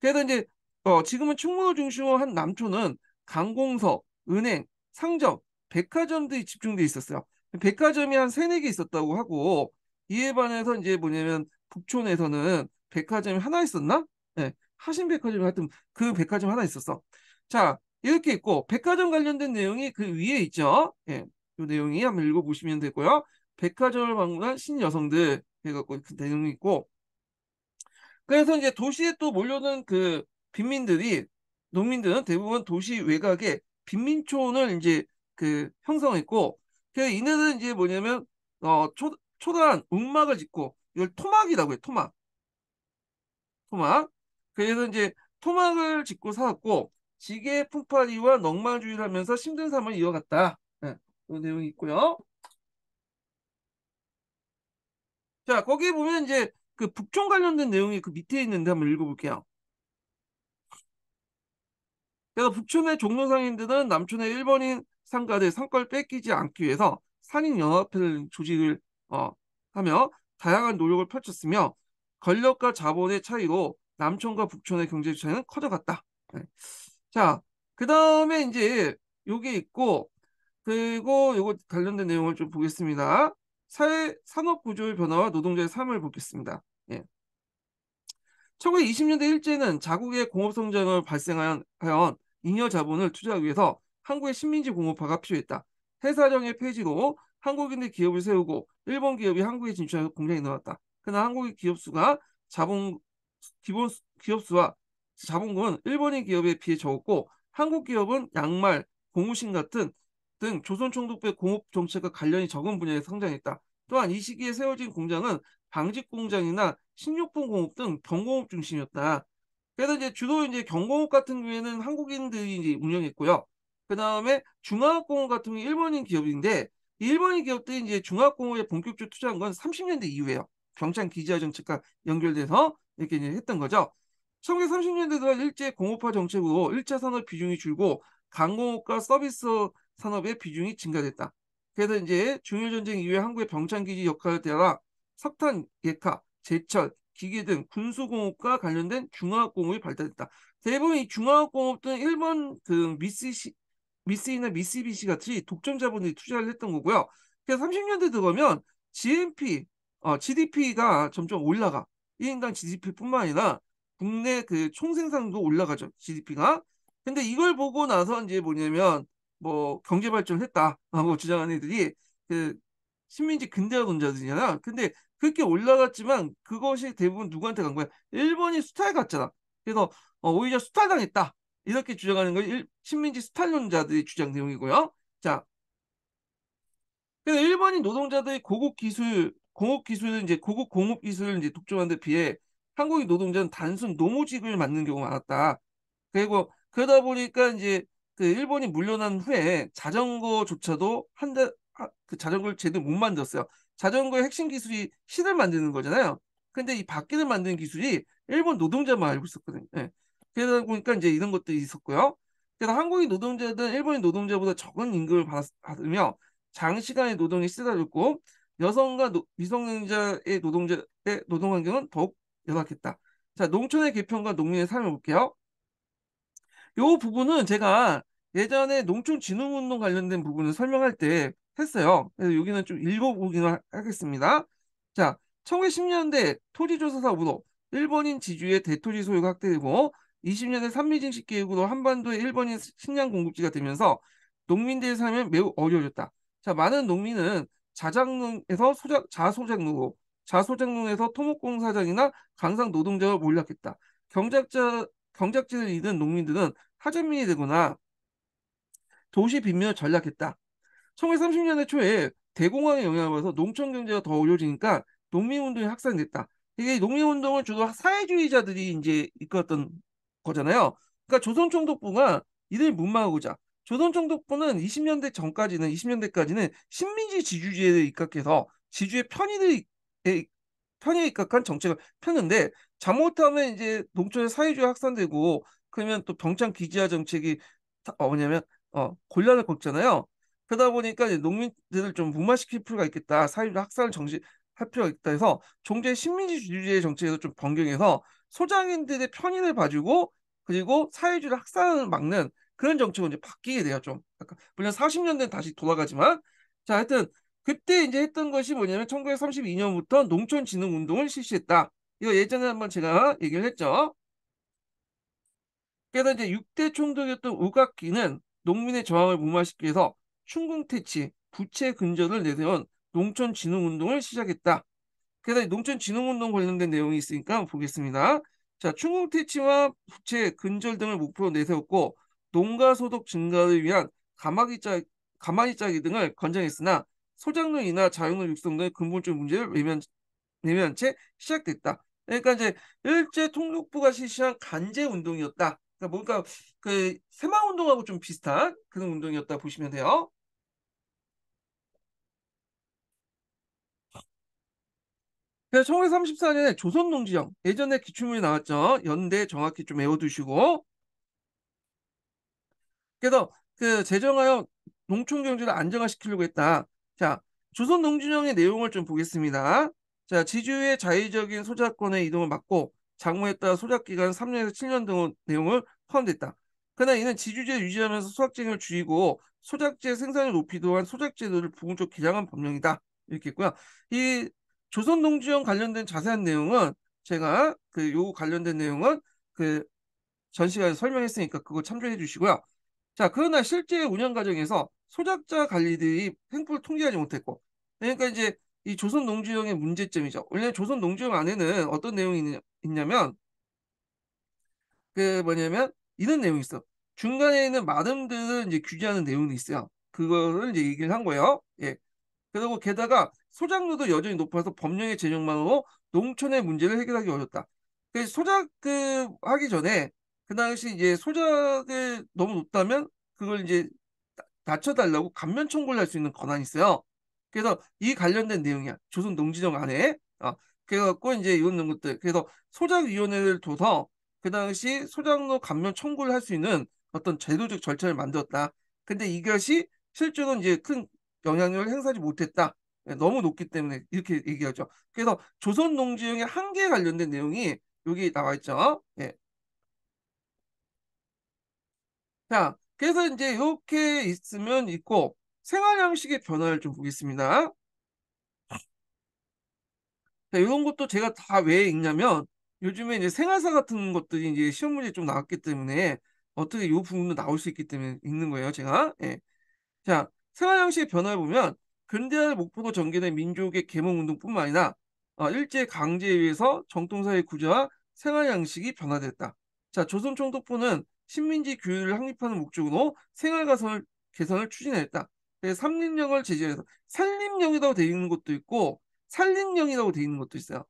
그래서 이제 어, 지금은 충무로 중심으로 한 남초는 강공서, 은행, 상점, 백화점들이 집중돼 있었어요. 백화점이 한 세네 개 있었다고 하고 이에 반해서 이제 뭐냐면 북촌에서는 백화점이 하나 있었나? 네, 예, 하신백화점 이 하여튼 그 백화점 하나 있었어. 자 이렇게 있고 백화점 관련된 내용이 그 위에 있죠. 예, 이 내용이 한번 읽어보시면 되고요. 백화점을 방문한 신여성들 해갖고 그 내용이 있고 그래서 이제 도시에 또 몰려든 그 빈민들이 농민들은 대부분 도시 외곽에 빈민촌을 이제 그 형성했고 그이내들은 이제 뭐냐면 어 초, 초단 움막을 짓고 이걸 토막이라고 해요 토막 토막 그래서 이제 토막을 짓고 살았고 지게 풍파리와 넉마주의를 하면서 힘든 삶을 이어갔다. 네, 예, 이런 내용이 있고요. 자, 거기에 보면 이제 그 북촌 관련된 내용이 그 밑에 있는데 한번 읽어볼게요. 그래서 북촌의 종로 상인들은 남촌의 일본인 상가들 성과를 뺏기지 않기 위해서 산인연합회를 조직을 어, 하며 다양한 노력을 펼쳤으며 권력과 자본의 차이로 남촌과 북촌의 경제 주차는 커져갔다. 네. 자, 그 다음에 이제 요게 있고, 그리고 요거 관련된 내용을 좀 보겠습니다. 사회 산업 구조의 변화와 노동자의 삶을 보겠습니다. 예. 1920년대 일제는 자국의 공업 성장을 발생한 인여 자본을 투자하기 위해서 한국의 식민지 공업화가 필요했다. 해사령의 폐지로 한국인의 기업을 세우고 일본 기업이 한국에 진출해서 공장이 늘었다. 그러나 한국의 기업 수가 자본 기본 기업 수와 자본금은 일본인 기업에 비해 적었고 한국 기업은 양말, 고무신 같은 등 조선 총독부의 공업 정책과 관련이 적은 분야에 성장했다. 또한 이 시기에 세워진 공장은 방직 공장이나 식료품 공업 등 경공업 중심이었다. 그래서 이제 주로 이제 경공업 같은 경우에는 한국인들이 이제 운영했고요. 그 다음에 중화학공업 같은 경우 일본인 기업인데 일본인 기업들이 이제 중화학공업에 본격적으로 투자한 건 30년대 이후에요. 경창 기지화 정책과 연결돼서 이렇게 했던 거죠. 1930년대 들 일제 공업화 정책으로 1차 산업 비중이 줄고 강공업과 서비스 산업의 비중이 증가됐다. 그래서 이제 중일전쟁 이후에 한국의 병창기지 역할에 따라 석탄, 예카, 제철, 기계 등 군수공업과 관련된 중화학공업이 발달됐다. 대부분 이 중화학공업들은 일본 그 미쓰시, 미쓰이나 미쓰비시 같이 독점 자본이 투자를 했던 거고요. 그래서 30년대 들어가면 GNP, 어, GDP가 점점 올라가. 1인당 GDP뿐만 아니라 국내 그 총생산도 올라가죠. GDP가. 근데 이걸 보고 나서 이제 뭐냐면 뭐 경제 발전했다라고 을 주장하는 애들이 그 식민지 근대화 논자들이잖아. 근데 그렇게 올라갔지만 그것이 대부분 누구한테 간 거야? 일본이 수탈 갔잖아. 그래서 어, 오히려 수탈당했다. 이렇게 주장하는 걸 식민지 수탈론자들의 주장 내용이고요. 자, 그래서 일본인 노동자들의 고급 기술 공업 기술은 이제 고급 공업 기술을 이제 독점한 데 비해 한국의 노동자는 단순 노무직을 맡는 경우가 많았다. 그리고 그러다 보니까 이제 그 일본이 물려난 후에 자전거조차도 한대 아, 그 자전거를 제대로 못 만들었어요. 자전거의 핵심 기술이 신을 만드는 거잖아요. 근데 이 바퀴를 만드는 기술이 일본 노동자만 알고 있었거든요. 네. 그러다 보니까 이제 이런 것들이 있었고요. 그래서 한국의 노동자들은 일본의 노동자보다 적은 임금을 받으며 장시간의 노동에 시달렸고 여성과 노, 미성년자의 노동자의 노동 환경은 더욱 열악했다. 자, 농촌의 개편과 농민의 삶을 볼게요. 요 부분은 제가 예전에 농촌진흥운동 관련된 부분을 설명할 때 했어요. 그래서 여기는 좀 읽어보기는 하겠습니다. 자, 1910년대 토지조사 사업으로 일본인 지주의 대토지 소유가 확대되고 20년대 산미증식 계획으로 한반도의 일본인 식량 공급지가 되면서 농민들의 삶은 매우 어려워졌다. 자, 많은 농민은 자장릉에서 소작, 자소작농업, 자소작농에서 토목공사장이나 강상 노동자가 몰락했다. 경작자, 경작지를 잃은 농민들은 하전민이 되거나 도시 빈민을 전락했다. 1930년대 초에 대공황의 영향을 받아서 농촌 경제가 더 어려워지니까 농민운동이 확산됐다. 이게 농민운동을 주로 사회주의자들이 이제 이끌었던 거잖아요. 그러니까 조선총독부가 이들 문망하고자 조선총독부는 20년대 전까지는 20년대까지는 식민지 지주주의에 입각해서 지주의 편의를 편의에 입각한 정책을 폈는데 잘못하면 이제 농촌의 사회주의 확산되고 그러면 또 병창 기지화 정책이 어, 뭐냐면 어, 곤란을 겪잖아요. 그러다 보니까 이제 농민들을 좀 무마시킬 필요가 있겠다. 사회주의 확산을 정시 할 필요가 있다 해서 종제 식민지 주주의 정책에서 좀 변경해서 소장인들의 편의를 봐주고 그리고 사회주의 확산을 막는 그런 정책은 이제 바뀌게 돼요. 좀 약간 물론 40년대 다시 돌아가지만 자 하여튼 그때 이제 했던 것이 뭐냐면 1932년부터 농촌진흥운동을 실시했다. 이거 예전에 한번 제가 얘기를 했죠. 그래서 이제 6대 총독이었던 우각기는 농민의 저항을 무마시기 키 위해서 충궁퇴치 부채 근절을 내세운 농촌진흥운동을 시작했다. 그래서 농촌진흥운동 관련된 내용이 있으니까 보겠습니다. 자, 충궁퇴치와 부채 근절 등을 목표로 내세웠고 농가 소득 증가를 위한 가마귀 짜, 가마니 짜기 등을 권장했으나 소작농이나자영농 육성 등의 근본적 인 문제를 외면, 외면채 시작됐다. 그러니까 이제 일제 통독부가 실시한 간제 운동이었다. 그러니까 뭔가 그 새마 을 운동하고 좀 비슷한 그런 운동이었다 보시면 돼요. 그래서 1934년에 조선농지형 예전에 기출문이 나왔죠. 연대 정확히 좀 외워두시고 그래서 그 제정하여 농촌 경제를 안정화시키려고 했다. 자, 조선 농진영의 내용을 좀 보겠습니다. 자, 지주의 자의적인 소작권의 이동을 막고 장모에 따라 소작 기간 3년에서 7년 등 내용을 포함됐다. 그러나 이는 지주제 유지하면서 소작쟁을 줄이고 소작재 생산을 높이도 한 소작제도를 부분적 개량한 법령이다. 이렇게 했고요이 조선 농지형 관련된 자세한 내용은 제가 그요 관련된 내용은 그 전 시간에 설명했으니까 그거 참조해 주시고요. 자, 그러나 실제 운영 과정에서 소작자 관리들이 행포를 통제하지 못했고, 그러니까 이제 이 조선 농지형의 문제점이죠. 원래 조선 농지형 안에는 어떤 내용이 있냐면, 그 뭐냐면, 이런 내용이 있어. 중간에 있는 마름들을 이제 규제하는 내용이 있어요. 그거를 이제 얘기를 한 거예요. 예. 그리고 게다가 소작료도 여전히 높아서 법령의 제정만으로 농촌의 문제를 해결하기 어렵다. 그 소작 그 하기 전에 그 당시 이제 소작에 너무 높다면 그걸 이제 낮춰달라고 감면 청구를 할 수 있는 권한이 있어요. 그래서 이 관련된 내용이야. 조선 농지정 안에. 아, 그래갖고 이제 이런 것들. 그래서 소작위원회를 둬서 그 당시 소작로 감면 청구를 할 수 있는 어떤 제도적 절차를 만들었다. 근데 이것이 실제로 이제 큰 영향력을 행사하지 못했다. 예, 너무 높기 때문에 이렇게 얘기하죠. 그래서 조선 농지용의 한계에 관련된 내용이 여기 나와 있죠. 예. 자, 그래서 이제 이렇게 있으면 있고 생활 양식의 변화를 좀 보겠습니다. 자, 이런 것도 제가 다 왜 읽냐면 요즘에 이제 생활사 같은 것들이 이제 시험 문제 좀 나왔기 때문에 어떻게 이 부분도 나올 수 있기 때문에 읽는 거예요, 제가. 예. 자, 생활 양식의 변화를 보면 근대화를 목표로 전개된 민족의 계몽 운동뿐만 아니라 어, 일제 강제에 의해서 정통사회 구조와 생활 양식이 변화됐다. 자, 조선 총독부는 식민지 교율을 확립하는 목적으로 생활 가선을 개선을 추진했다. 그래서 삼림령을 제재해서 산림령이라고 되어 있는 것도 있고 산림령이라고 되어 있는 것도 있어요.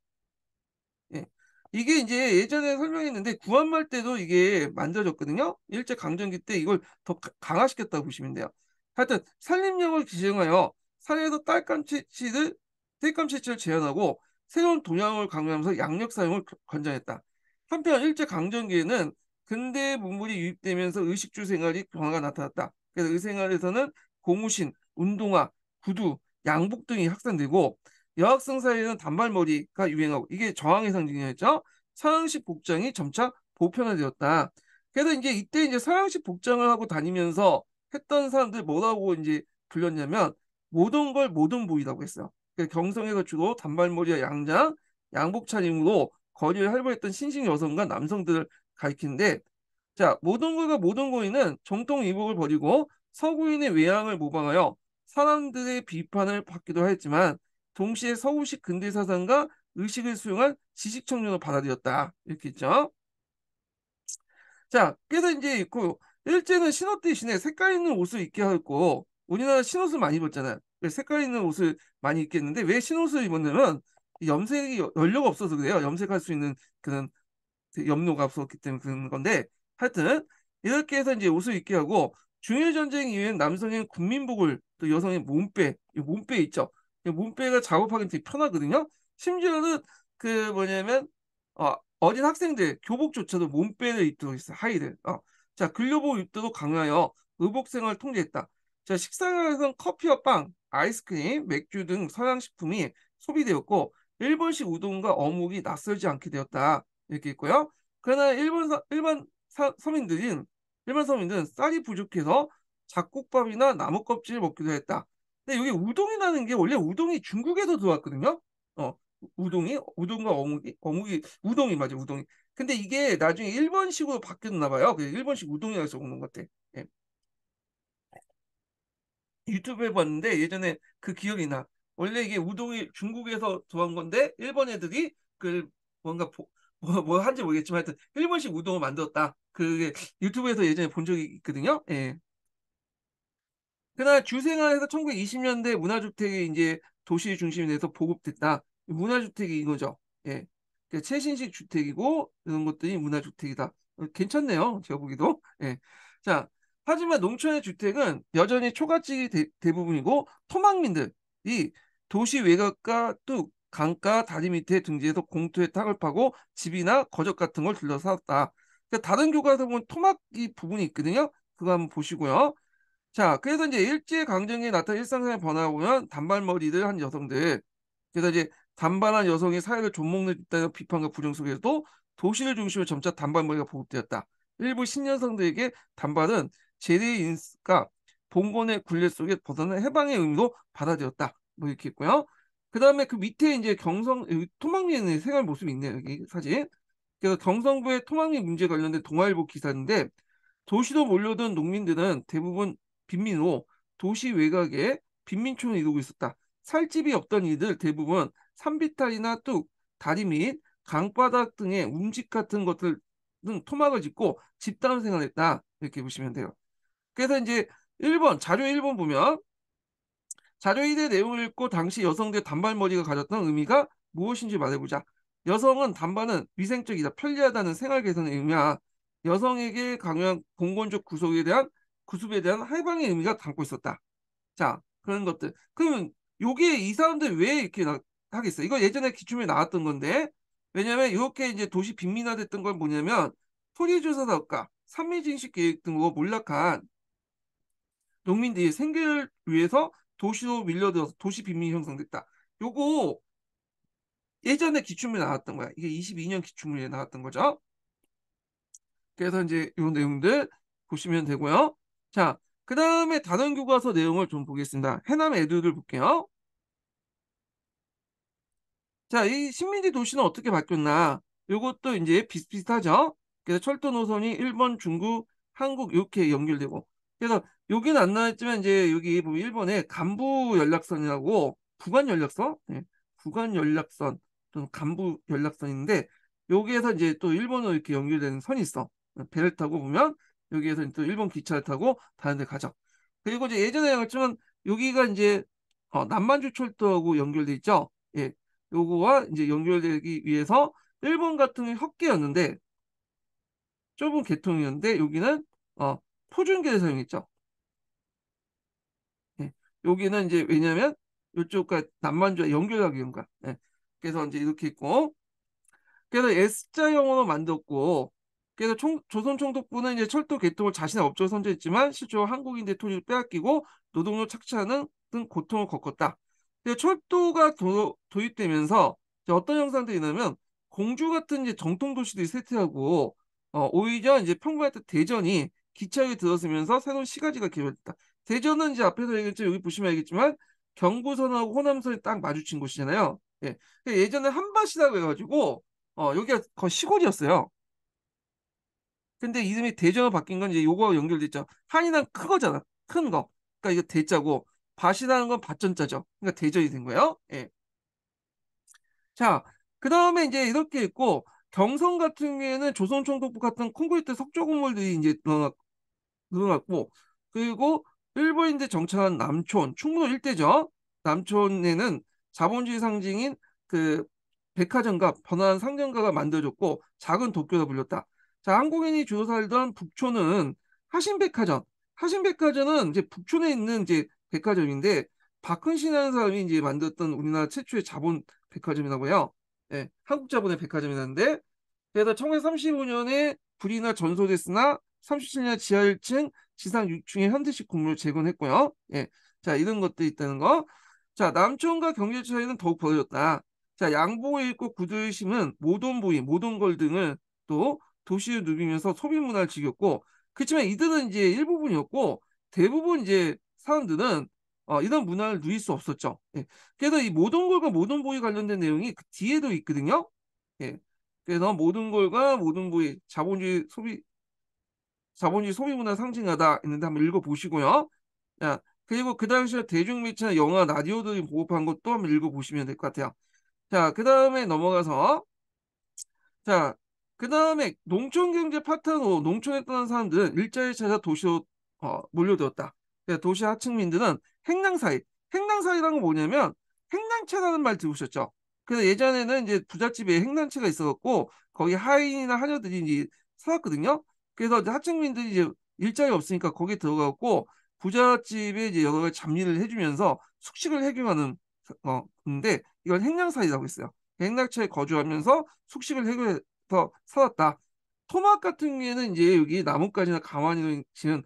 예. 이게 이제 예전에 설명했는데 구한말 때도 이게 만들어졌거든요. 일제 강점기 때 이걸 더 강화시켰다고 보시면 돼요. 하여튼 산림령을 기증하여 산에서 딸감 채취를 땔감 채취를 제한하고 새로운 동향을 강요하면서 양력 사용을 권장했다. 한편 일제 강점기에는 근대 문물이 유입되면서 의식주 생활이 변화가 나타났다. 그래서 의생활에서는 그 고무신, 운동화, 구두, 양복 등이 확산되고 여학생 사이에는 단발머리가 유행하고 이게 저항의 상징이었죠. 서양식 복장이 점차 보편화되었다. 그래서 이제 이때 이제 서양식 복장을 하고 다니면서 했던 사람들 뭐라고 이제 불렸냐면 모든 걸 모든 보이라고 했어요. 그 경성에서 주로 단발머리와 양장, 양복 차림으로 거리를 활보했던 신식 여성과 남성들을 가리키는데 자 모동구가 모동구인은 정통 이복을 버리고 서구인의 외양을 모방하여 사람들의 비판을 받기도 했지만 동시에 서구식 근대 사상과 의식을 수용한 지식 청년으로 받아들였다 이렇게 있죠. 자 그래서 이제 있고 일제는 신옷 대신에 색깔 있는 옷을 입게 하고 우리나라 신옷을 많이 입었잖아요. 네, 색깔 있는 옷을 많이 입겠는데 왜 신옷을 입었냐면 염색이 연료가 없어서 그래요. 염색할 수 있는 그런 그 염려가 없었기 때문에 그런 건데 하여튼 이렇게 해서 이제 옷을 입게 하고 중일전쟁 이후엔 남성의 군민복을 또 여성의 몸빼 몸빼 있죠 몸빼가 작업하기 되게 편하거든요 심지어는 그 뭐냐면 어, 어린 학생들 교복조차도 몸빼를 입도록 했어요 하의를 어. 자 근로복 입도록 강요하여 의복생활을 통제했다 자 식사에선 커피와 빵 아이스크림 맥주 등 서양식품이 소비되었고 일본식 우동과 어묵이 낯설지 않게 되었다 이렇게 있고요. 그러나 일본 서, 일반 사, 서민들은 일반 서민들은 쌀이 부족해서 잡곡밥이나 나무 껍질을 먹기도 했다. 근데 여기 우동이라는 게 원래 우동이 중국에서 들어왔거든요. 어, 우동이 우동과 어묵이 어묵이 우동이 맞아 우동이. 근데 이게 나중에 일본식으로 바뀌었나 봐요. 그 일본식 우동이라고 해서 오는 것 같아. 예. 유튜브에 봤는데 예전에 그 기억이 나. 원래 이게 우동이 중국에서 들어온 건데 일본 애들이 그 뭔가 보, 뭐, 뭐 한지 모르겠지만 하여튼 일본식 우동을 만들었다. 그게 유튜브에서 예전에 본 적이 있거든요. 예. 그러나 주생활에서 1920년대 문화주택이 이제 도시 중심이 돼서 보급됐다. 문화주택이 이거죠. 예. 그러니까 최신식 주택이고 이런 것들이 문화주택이다. 어, 괜찮네요. 제가 보기도. 예. 자, 하지만 농촌의 주택은 여전히 초가집이 대, 부분이고 토막민들이 도시 외곽과 또 강가 다리 밑에 등지에서 공터에 탁을 파고 집이나 거적 같은 걸 들러 쌌다. 그러니까 다른 교과서 보면 토막이 부분이 있거든요. 그거 한번 보시고요. 자, 그래서 이제 일제 강점기에 나타난 일상생활 변화가 보면 단발머리를 한 여성들, 그래서 이제 단발한 여성이 사회를 좀먹는 집단의 비판과 부정 속에서도 도시를 중심으로 점차 단발머리가 보급되었다. 일부 신년성들에게 단발은 제리의 인스가 봉건의 굴레 속에 벗어난 해방의 의미로 받아들였다. 뭐 이렇게 했고요 그 다음에 그 밑에 이제 경성 토막리에 는 생활 모습이 있네요 여기 사진. 그래서 경성부의 토막리 문제 관련된 동아일보 기사인데 도시로 몰려든 농민들은 대부분 빈민으로 도시 외곽에 빈민촌을 이루고 있었다. 살집이 없던 이들 대부분 산비탈이나 뚝, 다리 및 강바닥 등의 움직 같은 것들 등 토막을 짓고 집단 생활했다. 이렇게 보시면 돼요. 그래서 이제 1번 자료 1번 보면 자료 1의 내용을 읽고 당시 여성들의 단발머리가 가졌던 의미가 무엇인지 말해보자. 여성은 단발은 위생적이다, 편리하다는 생활 개선의 의미야. 여성에게 강요한 공권적 구속에 대한 구습에 대한 해방의 의미가 담고 있었다. 자, 그런 것들. 그러면 요게 이 사람들 왜 이렇게 나, 하겠어? 이거 예전에 기춤에 나왔던 건데 왜냐면 이렇게 이제 도시 빈민화됐던 건 뭐냐면 토리조사 사업과 산미진식 계획 등으로 몰락한 농민들이 생계를 위해서 도시로 밀려들어서 도시 빈민이 형성됐다. 요거 예전에 기출문에 나왔던 거야. 이게 22년 기출문에 나왔던 거죠. 그래서 이제 요 내용들 보시면 되고요. 자, 그 다음에 단원 교과서 내용을 좀 보겠습니다. 해남 에듀를 볼게요. 자, 이 식민지 도시는 어떻게 바뀌었나? 요것도 이제 비슷비슷하죠. 그래서 철도 노선이 일본, 중국, 한국 이렇게 연결되고 그래서 여기는 안 나왔지만 이제 여기 보면 1번에 간부 연락선이라고 부관 연락선, 네. 예, 부관 연락선 또는 간부 연락선인데 여기에서 이제 또 일본으로 이렇게 연결되는 선이 있어. 배를 타고 보면 여기에서 또 일본 기차를 타고 다른 데 가죠. 그리고 이제 예전에 봤지만 여기가 이제 어, 남만주 철도하고 연결돼 있죠. 예. 요거와 이제 연결되기 위해서 일본 같은 협계였는데 좁은 개통이었는데 여기는 어, 포준계를 사용했죠. 여기는 이제 왜냐면 이쪽과 남만주와 연결하기 위한 예. 연관. 네. 그래서 이제 이렇게 있고 그래서 s 자영어로 만들었고 그래서 총, 조선총독부는 이제 철도 개통을 자신의 업적으로 선정했지만 실제로 한국인들 토지를 빼앗기고 노동력 착취하는 등 고통을 겪었다. 근데 철도가 도, 입되면서 어떤 형상들이 냐면 공주 같은 이제 정통 도시들이 쇠퇴하고 어, 오히려 이제 평범했던 대전이 기차역에 들어서면서 새로운 시가지가 개발됐다. 대전은 이제 앞에서 얘기했죠. 여기 보시면 알겠지만 경부선하고 호남선이 딱 마주친 곳이잖아요. 예. 그러니까 예전에 한밭이라고 해가지고 어, 여기가 거 시골이었어요. 근데 이름이 대전으로 바뀐 건 이제 요거와 연결됐죠. 한이란 크거잖아. 큰 거. 그러니까 이거 대자고 밭이라는 건 밭전자죠. 그러니까 대전이 된 거예요. 예. 자, 그 다음에 이제 이렇게 있고 경성 같은 경우에는 조선총독부 같은 콘크리트 석조 건물들이 이제 늘어났, 늘어났고 그리고 일본인들 정착한 남촌, 충무도 일대죠. 남촌에는 자본주의 상징인 그 백화점과 번화한 상점가가 만들어졌고 작은 도쿄가 불렸다. 자, 한국인이 주로 살던 북촌은 하신백화점. 하신백화점은 이제 북촌에 있는 이제 백화점인데 박근신이라는 사람이 이제 만들었던 우리나라 최초의 자본 백화점이라고 해요. 예, 한국 자본의 백화점이었는데 그래서 1935년에 불이나 전소됐으나 37년 지하 1층, 지상 6층에 현대식 건물 재건했고요. 예. 자, 이런 것들이 있다는 거. 자, 남촌과 경제 차이는 더욱 벌어졌다. 자, 양봉의 있고 구두의 심은 모던 부위, 모던걸 등을 또 도시를 누비면서 소비 문화를 즐겼고, 그렇지만 이들은 이제 일부분이었고, 대부분 이제 사람들은 어, 이런 문화를 누릴 수 없었죠. 예. 그래서 이 모던걸과 모던 부위 관련된 내용이 그 뒤에도 있거든요. 예. 그래서 모든 걸과 모든 부위 자본주의 소비 자본주의 소비문화 상징하다 있는데 한번 읽어보시고요. 야, 그리고 그 당시에 대중매체나 영화, 라디오 등이 보급한 것도 한번 읽어보시면 될 것 같아요. 자, 그 다음에 넘어가서 자, 그 다음에 농촌경제 파탄으로 농촌에 떠난 사람들은 일자리 찾아 도시로 어, 몰려들었다. 도시 하층민들은 행랑사회, 행랑사회라는 건 뭐냐면 행랑채라는 말 들으셨죠? 그래서 예전에는 이제 부잣집에 행랑채가 있었고 거기 하인이나 하녀들이 살았거든요. 그래서 하층민들이 이제 일자리 없으니까 거기에 들어가고 부잣집에 이제 여러 가지 잡일을 해주면서 숙식을 해결하는 어 근데 이걸 행량사이라고 했어요. 행락처에 거주하면서 숙식을 해결해서 살았다. 토막 같은 경우에는 이제 여기 나뭇가지나 가만히 지는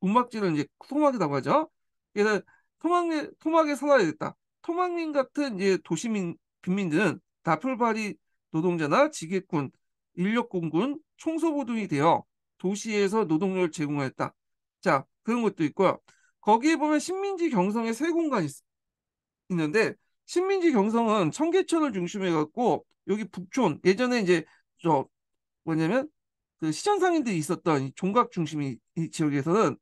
움막지를 이제 토막이라고 하죠. 그래서 토막에 토막에 살아야 겠다 토막민 같은 이제 도시민 빈민들은 다풀바리 노동자나 지게꾼, 인력공군 총소보 등이 되어 도시에서 노동력을 제공하였다. 자 그런 것도 있고요. 거기에 보면 식민지 경성의 세 공간이 있, 있는데 식민지 경성은 청계천을 중심해 갖고 여기 북촌 예전에 이제 저 뭐냐면 그시장상인들이 있었던 종각 중심이 이 지역에서는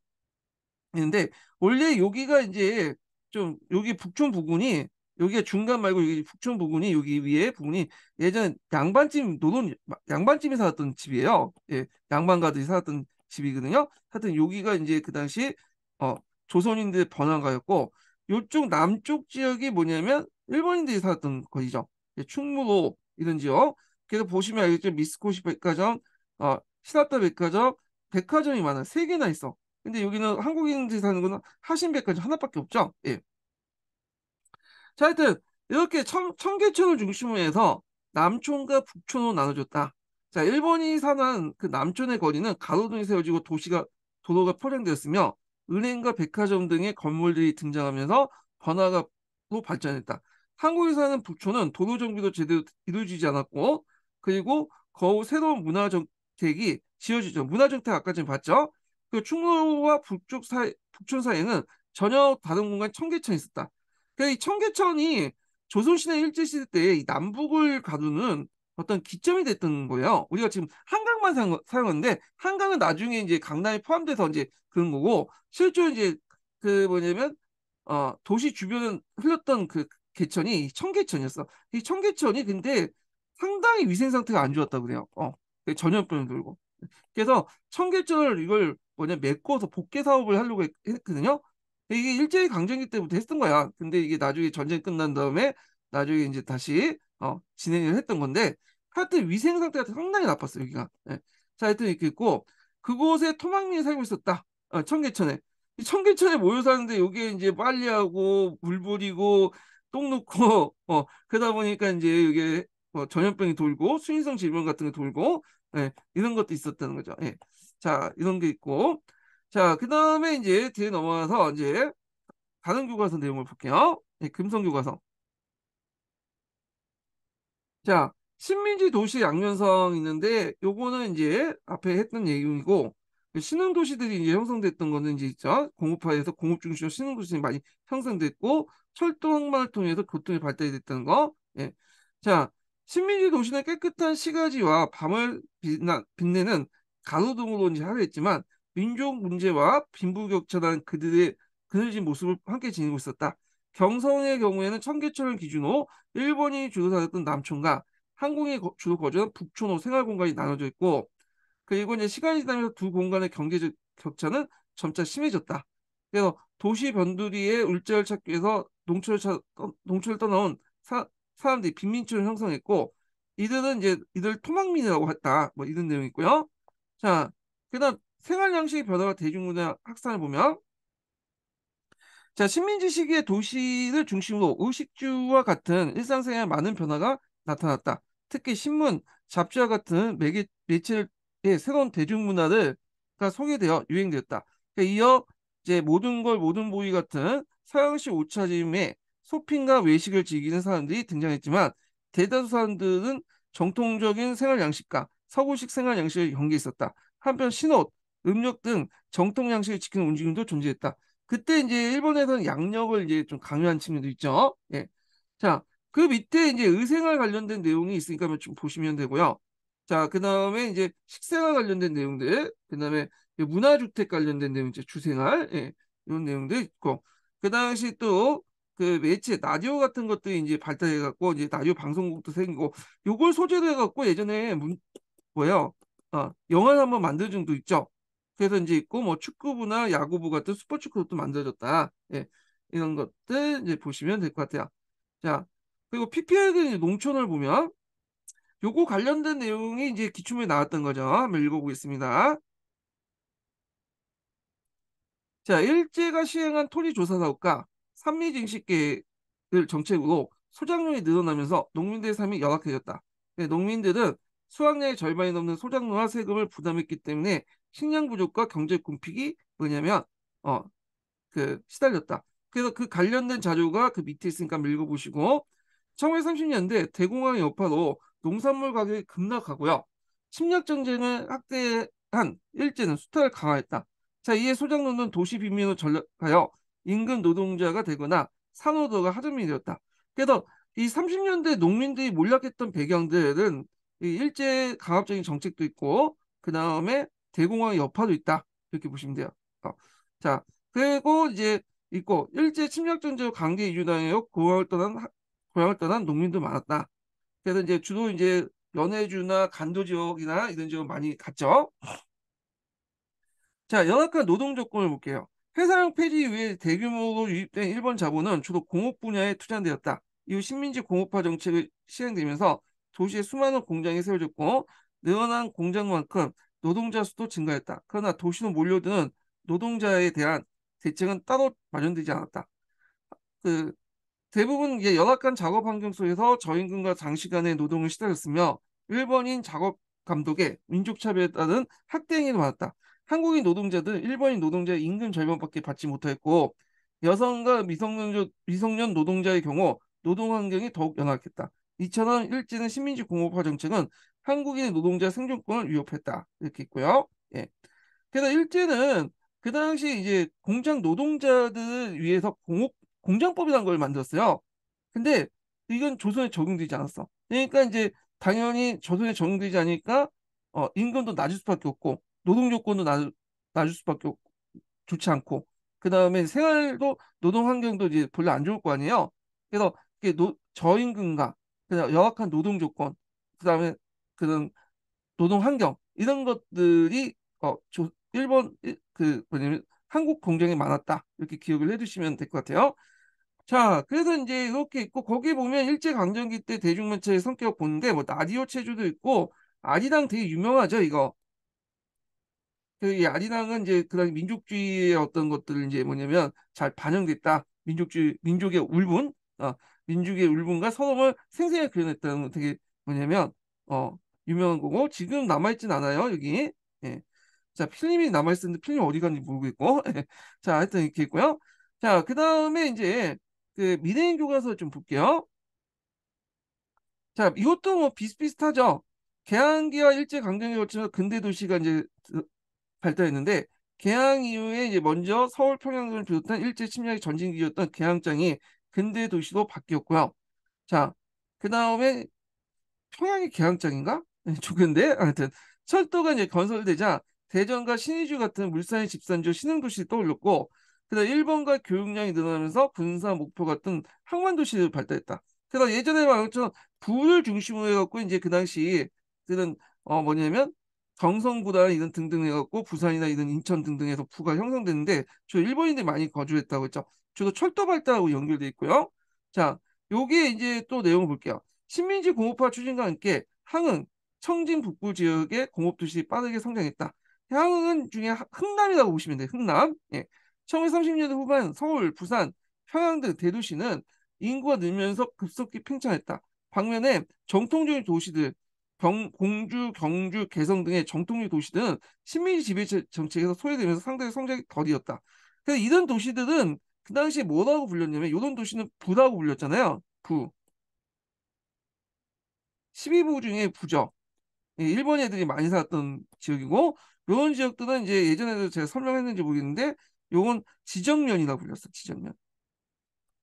있는데 원래 여기가 이제 좀 여기 북촌 부근이 여기에 중간 말고 여기 북촌 부근이 여기 위에 부분이 예전 양반집 노돈 양반집이 살았던 집이에요. 예, 양반가들이 살았던 집이거든요. 하여튼 여기가 이제 그 당시 어 조선인들 의 번화가였고 이쪽 남쪽 지역이 뭐냐면 일본인들이 살았던 거이죠 예, 충무로 이런 지역. 그래서 보시면 알겠죠. 미스코시 백화점, 어 시나타 백화점, 백화점이 많아. 요세 개나 있어. 근데 여기는 한국인들이 사는 거는 하신 백화점 하나밖에 없죠. 예. 자, 하여튼 이렇게 청, 청계천을 중심으로 해서 남촌과 북촌으로 나눠졌다. 자, 일본이 사는 그 남촌의 거리는 가로등이 세워지고 도시가 도로가 포장되었으며 은행과 백화점 등의 건물들이 등장하면서 번화가로 발전했다. 한국에 사는 북촌은 도로 정비도 제대로 이루어지지 않았고 그리고 거우 새로운 문화 정책이 지어지죠. 문화 정책 아까 전에 봤죠. 그 충무와 북쪽 사이, 북촌 사이에는 전혀 다른 공간 이 청계천이 있었다. 그이 청계천이 조선시대 일제시대 때 이 남북을 가두는 어떤 기점이 됐던 거예요. 우리가 지금 한강만 사용, 하는데 한강은 나중에 이제 강남에 포함돼서 이제 그런 거고 실제로 이제 그 뭐냐면 어 도시 주변은 흘렀던 그 개천이 청계천이었어. 이 청계천이 근데 상당히 위생 상태가 안 좋았다고 그래요. 어 네, 전염병이 돌고. 그래서 청계천을 이걸 뭐냐 메꿔서 복개 사업을 하려고 했, 거든요 이게 일제의 강점기 때부터 했던 거야. 근데 이게 나중에 전쟁 끝난 다음에 나중에 이제 다시 어, 진행을 했던 건데 하여튼 위생 상태가 상당히 나빴어 요 여기가. 네. 자 하여튼 이렇게 있고 그곳에 토막민이 살고 있었다. 어, 청계천에. 청계천에 모여 사는데 여기에 이제 빨리하고 물부리고 똥 놓고 어 그러다 보니까 이제 이게 뭐 어, 전염병이 돌고 순위성 질병 같은 게 돌고 예, 이런 것도 있었다는 거죠. 예. 자 이런 게 있고 자, 그 다음에 이제 뒤에 넘어와서 이제 가른 교과서 내용을 볼게요. 네, 예, 금성교과서. 자, 신민지 도시 양면성 있는데 요거는 이제 앞에 했던 내용이고 그 신흥 도시들이 이제 형성됐던 거는 이제 있죠. 공업화에서 공업 중심으로 신흥 도시들이 많이 형성됐고 철도 항만을 통해서 교통이 발달이 됐다는 거. 예. 자, 신민지 도시는 깨끗한 시가지와 밤을 빛나, 빛내는 가로등으로 이제 하였지만 민족 문제와 빈부격차라 그들의 그늘진 모습을 함께 지니고 있었다. 경성의 경우에는 청계천을 기준으로 일본이 주도사였던 남촌과 한국이 주도 거주하는 북촌으로 생활 공간이 나눠져 있고 그리고 이제 시간이 지나면서 두 공간의 경제적 격차는 점차 심해졌다. 그래서 도시 변두리의 울자를 찾기 위해서 농촌을, 찾, 농촌을 떠나온 사, 사람들이 빈민촌을 형성했고 이들은 이제 이들 토막민이라고 했다. 뭐 이런 내용이 있고요. 자, 그다음 생활 양식의 변화가 대중문화 확산을 보면 자 식민지 시기의 도시를 중심으로 의식주와 같은 일상생활 에 많은 변화가 나타났다. 특히 신문, 잡지와 같은 매개, 매체의 새로운 대중문화를 소개되어 유행되었다. 그러니까 이어 이제 모든 걸 모든 보이 같은 서양식 오차림에 소핑과 외식을 즐기는 사람들이 등장했지만 대다수 사람들은 정통적인 생활 양식과 서구식 생활 양식을 경계했었다. 한편 신옷, 음력 등 정통 양식을 지키는 움직임도 존재했다. 그때 이제 일본에서는 양력을 이제 좀 강요한 측면도 있죠. 예. 자, 그 밑에 이제 의생활 관련된 내용이 있으니까 좀 보시면 되고요. 자, 그 다음에 이제 식생활 관련된 내용들, 그 다음에 문화주택 관련된 내용, 이제 주생활, 예, 이런 내용도 있고, 그 당시 또 그 매체 라디오 같은 것들이 이제 발달해갖고 이제 라디오 방송국도 생기고, 요걸 소재로 해갖고 예전에 문, 뭐예요? 어, 영화를 한번 만들정도 있죠. 그래서 이제 있고 뭐 축구부나 야구부 같은 스포츠 클럽도 만들어졌다. 예. 이런 것들 이제 보시면 될 것 같아요. 자, 그리고 PPL은 농촌을 보면 요거 관련된 내용이 이제 기출문에 나왔던 거죠. 한번 읽어보겠습니다. 자, 일제가 시행한 토지 조사 사업과 산미 증식 계획을 정책으로 소작료이 늘어나면서 농민들의 삶이 열악해졌다. 예, 농민들은 수확량의 절반이 넘는 소작료와 세금을 부담했기 때문에 식량 부족과 경제 궁핍이 뭐냐면 어 그 시달렸다. 그래서 그 관련된 자료가 그 밑에 있으니까 읽어보시고 1930년대 대공황의 여파로 농산물 가격이 급락하고요. 침략 전쟁을 확대한 일제는 수탈을 강화했다. 자 이에 소장론은 도시 빈민으로 전락하여 임금 노동자가 되거나 산호도가 하점이 되었다. 그래서 이 30년대 농민들이 몰락했던 배경들은 일제 강압적인 정책도 있고 그 다음에 대공황 여파도 있다. 이렇게 보시면 돼요. 어. 자, 그리고 이제 있고 일제 침략 전쟁 강제 이주당하여 고향을 떠난 고향을 떠난 농민도 많았다. 그래서 이제 주로 이제 연해주나 간도 지역이나 이런 지역 많이 갔죠. 자, 연합한 노동 조건을 볼게요. 해상 폐지 위에 대규모로 유입된 일본 자본은 주로 공업 분야에 투자되었다. 이후 식민지 공업화 정책이 시행되면서 도시에 수많은 공장이 세워졌고 늘어난 공장만큼 노동자 수도 증가했다. 그러나 도시로 몰려드는 노동자에 대한 대책은 따로 마련되지 않았다. 그 대부분 열악한 작업 환경 속에서 저임금과 장시간의 노동을 시달렸으며 일본인 작업 감독의 민족차별에 따른 학대 행위도 많았다. 한국인 노동자들은 일본인 노동자의 임금 절반밖에 받지 못했고 여성과 미성년, 미성년 노동자의 경우 노동 환경이 더욱 열악했다. 이처럼 일제는 식민지 공업화 정책은 한국인 의 노동자 생존권을 위협했다 이렇게 있고요. 예. 게다가 일제는 그 당시 이제 공장 노동자들 위해서 공업 공장법이라는 걸 만들었어요. 근데 이건 조선에 적용되지 않았어. 그러니까 이제 당연히 조선에 적용되지 않으니까 어, 임금도 낮을 수밖에 없고 노동 조건도 낮, 낮을 수밖에 없고 좋지 않고 그 다음에 생활도 노동 환경도 이제 별로 안 좋을 거 아니에요. 그래서 이게 노, 저임금과 그다음 악한 노동 조건 그 다음에 그런 노동 환경 이런 것들이 어 조, 일본 그 뭐냐면 한국 공정이 많았다 이렇게 기억을 해두시면 될 것 같아요. 자, 그래서 이제 이렇게 있고 거기 보면 일제 강점기 때 대중문체의 성격 보는데 뭐 라디오 체조도 있고 아리당 되게 유명하죠 이거. 그 아리랑은 이제 그당 민족주의의 어떤 것들을 이제 뭐냐면 잘 반영됐다. 민족주의 민족의 울분, 어, 민족의 울분과 선름을 생생하게 그려냈다는 건 되게 뭐냐면 어 유명한 거고 지금 남아있진 않아요 여기 예. 자 필름이 남아있었는데 필름 이 어디 갔는지 모르겠고 예. 자 하여튼 이렇게 있고요 자그 다음에 이제 그 미래인 교과서 좀 볼게요 자 이것도 뭐 비슷비슷하죠 개항기와 일제강점기에 걸쳐 근대도시가 이제 발달했는데 개항 이후에 이제 먼저 서울 평양을 비롯한 일제 침략의 전진기였던 개항장이 근대 도시로 바뀌었고요. 자, 그 다음에 평양이 개항장인가? 조교인데 네, 하여튼 철도가 이제 건설되자 대전과 신의주 같은 물산의 집산지 신흥도시 떠올렸고 그다음 일본과 교육량이 늘어나면서 군사 목표 같은 항만도시를 발달했다. 그래서 예전에 말한 것처 부를 중심으로 해갖고 이제 그 당시 그런 어 뭐냐면 경성구다 이런 등등 해갖고 부산이나 이런 인천 등등 에서 부가 형성됐는데 주로 일본인들이 많이 거주했다고 했죠. 주로 철도 발달하고 연결돼 있고요. 자, 여기에 이제 또 내용을 볼게요. 식민지 공업화 추진과 함께 항은 청진 북부 지역의 공업도시 빠르게 성장했다. 향은 중에 흥남이라고 보시면 돼요. 흥남. 예. 1930년대 후반 서울, 부산, 평양 등 대도시는 인구가 늘면서 급속히 팽창했다. 반면에 정통적인 도시들, 경, 공주, 경주, 개성 등의 정통적 도시들은 신민지 지배 정책에서 소외되면서 상당히 성장이 더디었다. 그래서 이런 도시들은 그 당시에 뭐라고 불렸냐면 요런 도시는 부라고 불렸잖아요. 부. 12부 중에 부죠. 예, 일본 애들이 많이 살았던 지역이고 요런 지역들은 이제 예전에도 제가 설명했는지 모르겠는데 요건 지정면이라 고 불렸어 지정면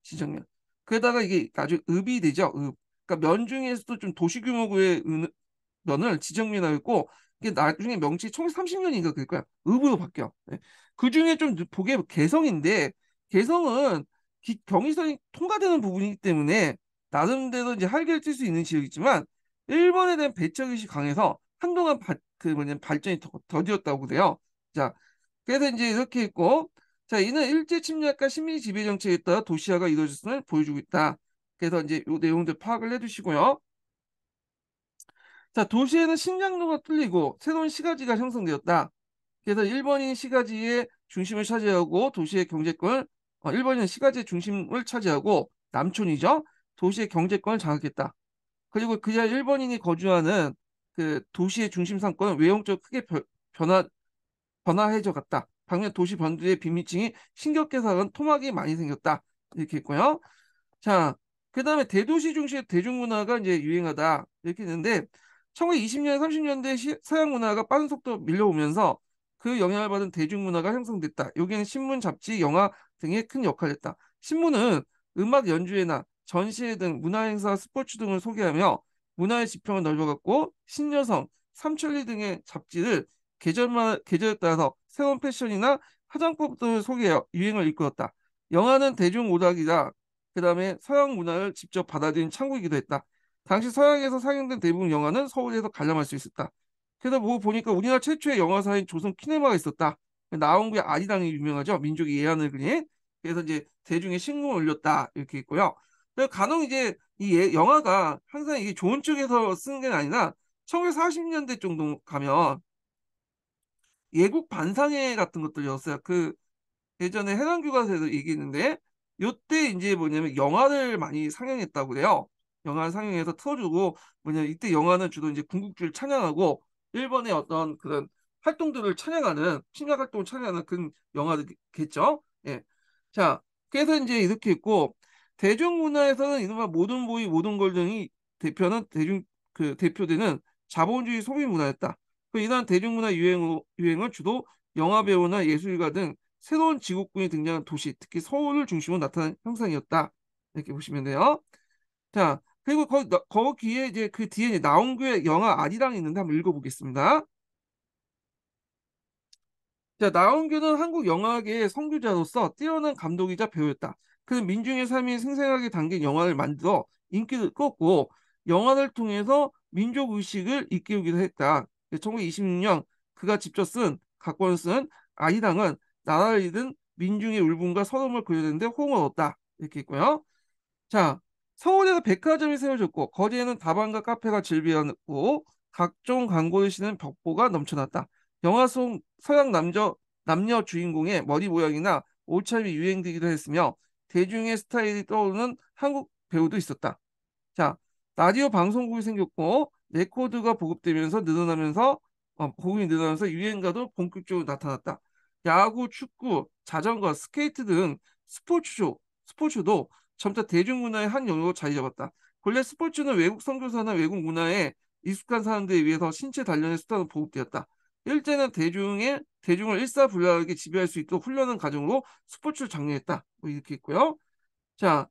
지정면 그에다가 이게 아주 읍이 되죠 읍 그러니까 면 중에서도 좀 도시 규모의 면을 지정면이라고 했고 이게 나중에 명칭이 총9 3 0년인가 그럴 거야 읍으로 바뀌어 네. 그 중에 좀 보게 개성인데 개성은 기, 경의선이 통과되는 부분이기 때문에 나름대로 이제 활개를 띨수 있는 지역이지만 일본에 대한 배척의식이 강해서 한동안 바, 그 뭐냐 발전이 더, 더디었다고 그래요. 자, 그래서 이제 이렇게 있고, 자, 이는 일제 침략과 식민 지배 정책에 따라 도시화가 이루어졌음을 보여주고 있다. 그래서 이제 요 내용들 파악을 해두시고요. 자, 도시에는 신장로가 뚫리고 새로운 시가지가 형성되었다. 그래서 일본인 시가지의 중심을 차지하고 도시의 경제권 어, 일본인 시가지의 중심을 차지하고 남촌이죠. 도시의 경제권을 장악했다. 그리고 그야 일본인이 거주하는 그 도시의 중심 상권은 외형적으로 크게 변화 변화해져 갔다. 방면 도시 변두의 빈민층이 신격게 사은 토막이 많이 생겼다. 이렇게 했고요 자, 그 다음에 대도시 중심의 대중문화가 이제 유행하다. 이렇게 했는데 1920년, 30년대 서양 문화가 빠른 속도로 밀려오면서 그 영향을 받은 대중문화가 형성됐다. 여기는 신문, 잡지, 영화 등의 큰 역할을 했다. 신문은 음악 연주회나 전시회 등 문화행사, 스포츠 등을 소개하며 문화의 지평을 넓혀갔고 신여성, 삼천리 등의 잡지를 계절만, 계절에 따라서 새로운 패션이나 화장법 등을 소개하여 유행을 이끌었다. 영화는 대중 오락이다. 그 다음에 서양 문화를 직접 받아들인 창구이기도 했다. 당시 서양에서 상영된 대부분 영화는 서울에서 관람할 수 있었다. 그래서 뭐 보니까 우리나라 최초의 영화사인 조선 키네마가 있었다. 나온 구의아리당이 유명하죠. 민족의 예한을 그린. 그래서 이제 대중의 신문을 올렸다. 이렇게 있고요. 간혹 이제 이 예, 영화가 항상 이게 좋은 쪽에서 쓰는 게 아니라 1940년대 정도 가면 예국 반상회 같은 것들이었어요. 그 예전에 해당교과서에서 얘기했는데 요때 이제 뭐냐면 영화를 많이 상영했다고 그래요. 영화 를 상영해서 틀어주고 뭐냐면 이때 영화는 주로 이제 군국주의를 찬양하고 일본의 어떤 그런 활동들을 찬양하는 신학 활동을 찬양하는 그런 영화겠죠 예. 자, 그래서 이제 이렇게 있고 대중문화에서는 이른바 모든 보이 모든 걸 등이 대표는 대중 그 대표되는 자본주의 소비 문화였다. 이러한 대중문화 유행, 유행은 주도 영화 배우나 예술가 등 새로운 지구권이 등장한 도시, 특히 서울을 중심으로 나타난 형상이었다. 이렇게 보시면 돼요. 자, 그리고 거, 거기에 이제 그 뒤에 나온교의 영화 아리랑이 있는데 한번 읽어보겠습니다. 자, 나온교는 한국 영화계의 선구자로서 뛰어난 감독이자 배우였다. 그 민중의 삶이 생생하게 담긴 영화를 만들어 인기를 끌었고 영화를 통해서 민족 의식을 일깨우기도 했다. 1926년 그가 직접 쓴 각본을 쓴 아이당은 나라를 잃은 민중의 울분과 서름을 그려내는데 호응을 얻었다. 이렇게 있고요. 자, 서울에는 백화점이 세워졌고 거리에는 다방과 카페가 즐비하고 각종 광고를 쓰는 벽보가 넘쳐났다. 영화 속 서양 남녀, 남녀 주인공의 머리 모양이나 옷차림이 유행되기도 했으며 대중의 스타일이 떠오르는 한국 배우도 있었다. 자, 라디오 방송국이 생겼고 레코드가 보급되면서 늘어나면서 어, 보급이 늘어나면서 유행가도 본격적으로 나타났다. 야구, 축구, 자전거, 스케이트 등 스포츠쇼, 스포츠도 점차 대중문화의 한 영역으로 자리 잡았다. 본래 스포츠는 외국 선교사나 외국 문화에 익숙한 사람들에 의해서 신체 단련의 수단으로 보급되었다. 일제는 대중의 대중을 일사불란하게 지배할 수 있도록 훈련한 과정으로 스포츠를 장려했다. 뭐 이렇게 했고요 자,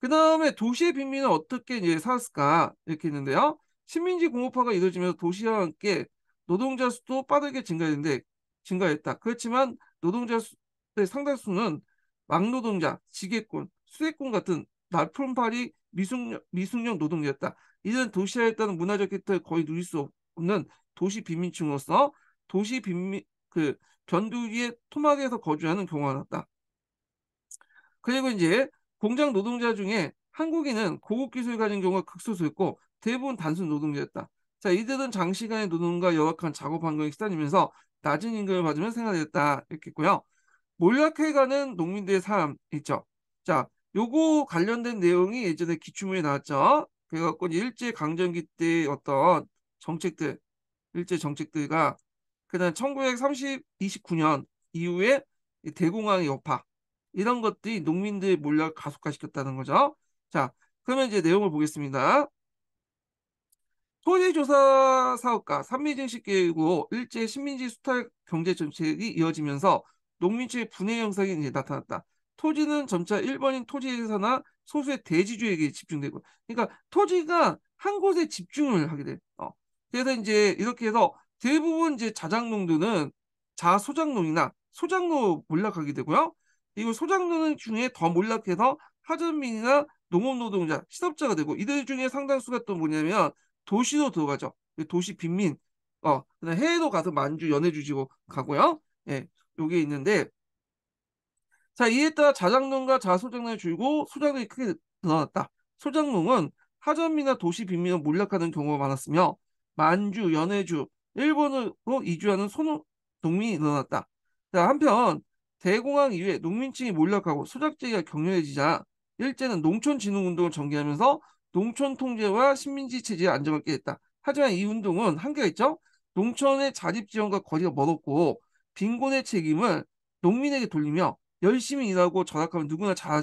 그 다음에 도시의 빈민은 어떻게 이제 살았을까 이렇게 했는데요 식민지 공업화가 이루어지면서 도시와 함께 노동자 수도 빠르게 증가했는데 증가했다. 그렇지만 노동자 수의 상당수는 막노동자, 지게꾼, 수혜꾼 같은 날품팔이 미숙, 녀미숙녀 노동자였다. 이는 도시화에 따른 문화적 혜택을 거의 누릴 수 없는 도시 빈민층으로서 도시 빈민 그 전두기의 토막에서 거주하는 경우가 났다. 그리고 이제 공장 노동자 중에 한국인은 고급 기술을 가진 경우가 극소수였고 대부분 단순 노동자였다. 자 이들은 장시간의 노동과 열악한 작업 환경에 시달리면서 낮은 임금을 받으면 생활했다 이렇게 했고요몰락해가는 농민들의 삶 있죠. 자 요거 관련된 내용이 예전에 기출문에 나왔죠. 그래갖고 일제 강점기 때의 어떤 정책들 일제 정책들과 그다음 1930 29년 이후에 대공황 여파 이런 것들이 농민들의 몰락을 가속화시켰다는 거죠. 자, 그러면 이제 내용을 보겠습니다. 토지조사 사업과 산미증식 계획으로 일제 식민지 수탈 경제 정책이 이어지면서 농민층의 분해 형상이 이제 나타났다. 토지는 점차 일본인 토지에서나 소수의 대지주에게 집중되고, 그러니까 토지가 한 곳에 집중을 하게 돼. 어. 그래서 이제 이렇게 해서 대부분 이제 자작농도는 자소작농이나 소작로 몰락하게 되고요. 그리소작로 중에 더 몰락해서 하전민이나 농업노동자, 실업자가 되고 이들 중에 상당수가 또 뭐냐면 도시로 들어가죠. 도시 빈민, 어, 그다음 해외로 가서 만주, 연해주시고 가고요. 예, 요게 있는데 자 이에 따라 자작농과 자소작농이 줄고 소작농이 크게 늘어났다. 소작농은 하전민이나 도시 빈민을 몰락하는 경우가 많았으며 만주, 연해주, 일본으로 이주하는 손동민이 늘어났다. 자, 한편 대공황 이후에 농민층이 몰락하고 소작제기가 격렬해지자 일제는 농촌진흥운동을 전개하면서 농촌 통제와 식민지 체제에 안정받게 됐다. 하지만 이 운동은 한계가 있죠. 농촌의 자립 지원과 거리가 멀었고 빈곤의 책임을 농민에게 돌리며 열심히 일하고 전학하면 누구나 잘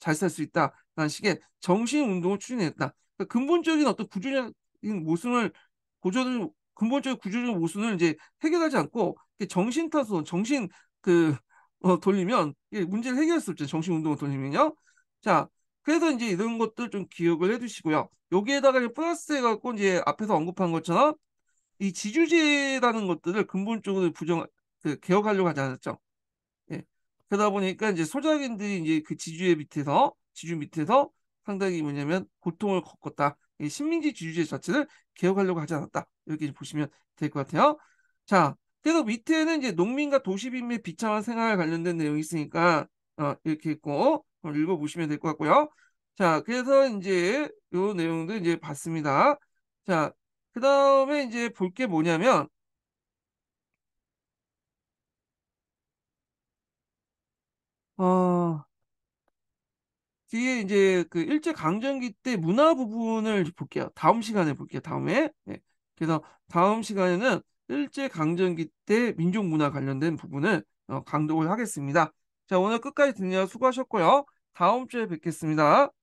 살 수 있다라는 식의 정신 운동을 추진했다. 그러니까 근본적인 어떤 구조적인 모순을 고조를 근본적인 구조적인 모순을 이제 해결하지 않고 정신 타소, 정신 그 어, 돌리면 문제를 해결할 수 없죠. 정신 운동을 돌리면요. 자, 그래서 이제 이런 것들 좀 기억을 해두시고요. 여기에다가 이제 플러스 해갖고 이제 앞에서 언급한 것처럼 이 지주제라는 것들을 근본적으로 부정 그 개혁하려고 하지 않았죠. 예. 그러다 보니까 이제 소작인들이 이제 그 지주의 밑에서 지주 밑에서 상당히 뭐냐면 고통을 겪었다. 이 신민지 지주제 자체를 개혁하려고 하지 않았다. 이렇게 보시면 될 것 같아요. 자, 그래서 밑에는 이제 농민과 도시빈민의 비참한 생활 관련된 내용이 있으니까 어, 이렇게 있고 읽어보시면 될 것 같고요. 자, 그래서 이제 요 내용도 이제 봤습니다. 자, 그 다음에 이제 볼 게 뭐냐면 어, 뒤에 이제 그 일제 강점기 때 문화 부분을 볼게요. 다음 시간에 볼게요. 다음에. 네. 그래서 다음 시간에는 일제 강점기 때 민족 문화 관련된 부분을 어, 강독을 하겠습니다. 자, 오늘 끝까지 듣느라 수고하셨고요. 다음 주에 뵙겠습니다.